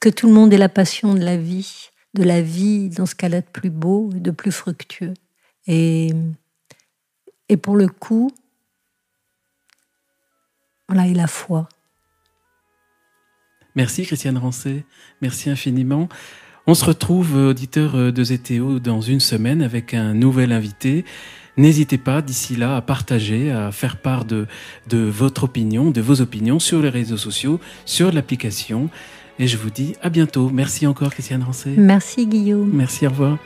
Que tout le monde ait la passion de la vie, de la vie dans ce qu'elle a de plus beau, de plus fructueux. Et, et pour le coup, voilà, et la foi. Merci Christiane Rancé, merci infiniment. On se retrouve, euh, auditeurs euh, de ZTO, dans une semaine avec un nouvel invité. N'hésitez pas d'ici là à partager, à faire part de, de votre opinion, de vos opinions sur les réseaux sociaux, sur l'application. Et je vous dis à bientôt. Merci encore Christiane Rancé. Merci Guillaume. Merci, au revoir.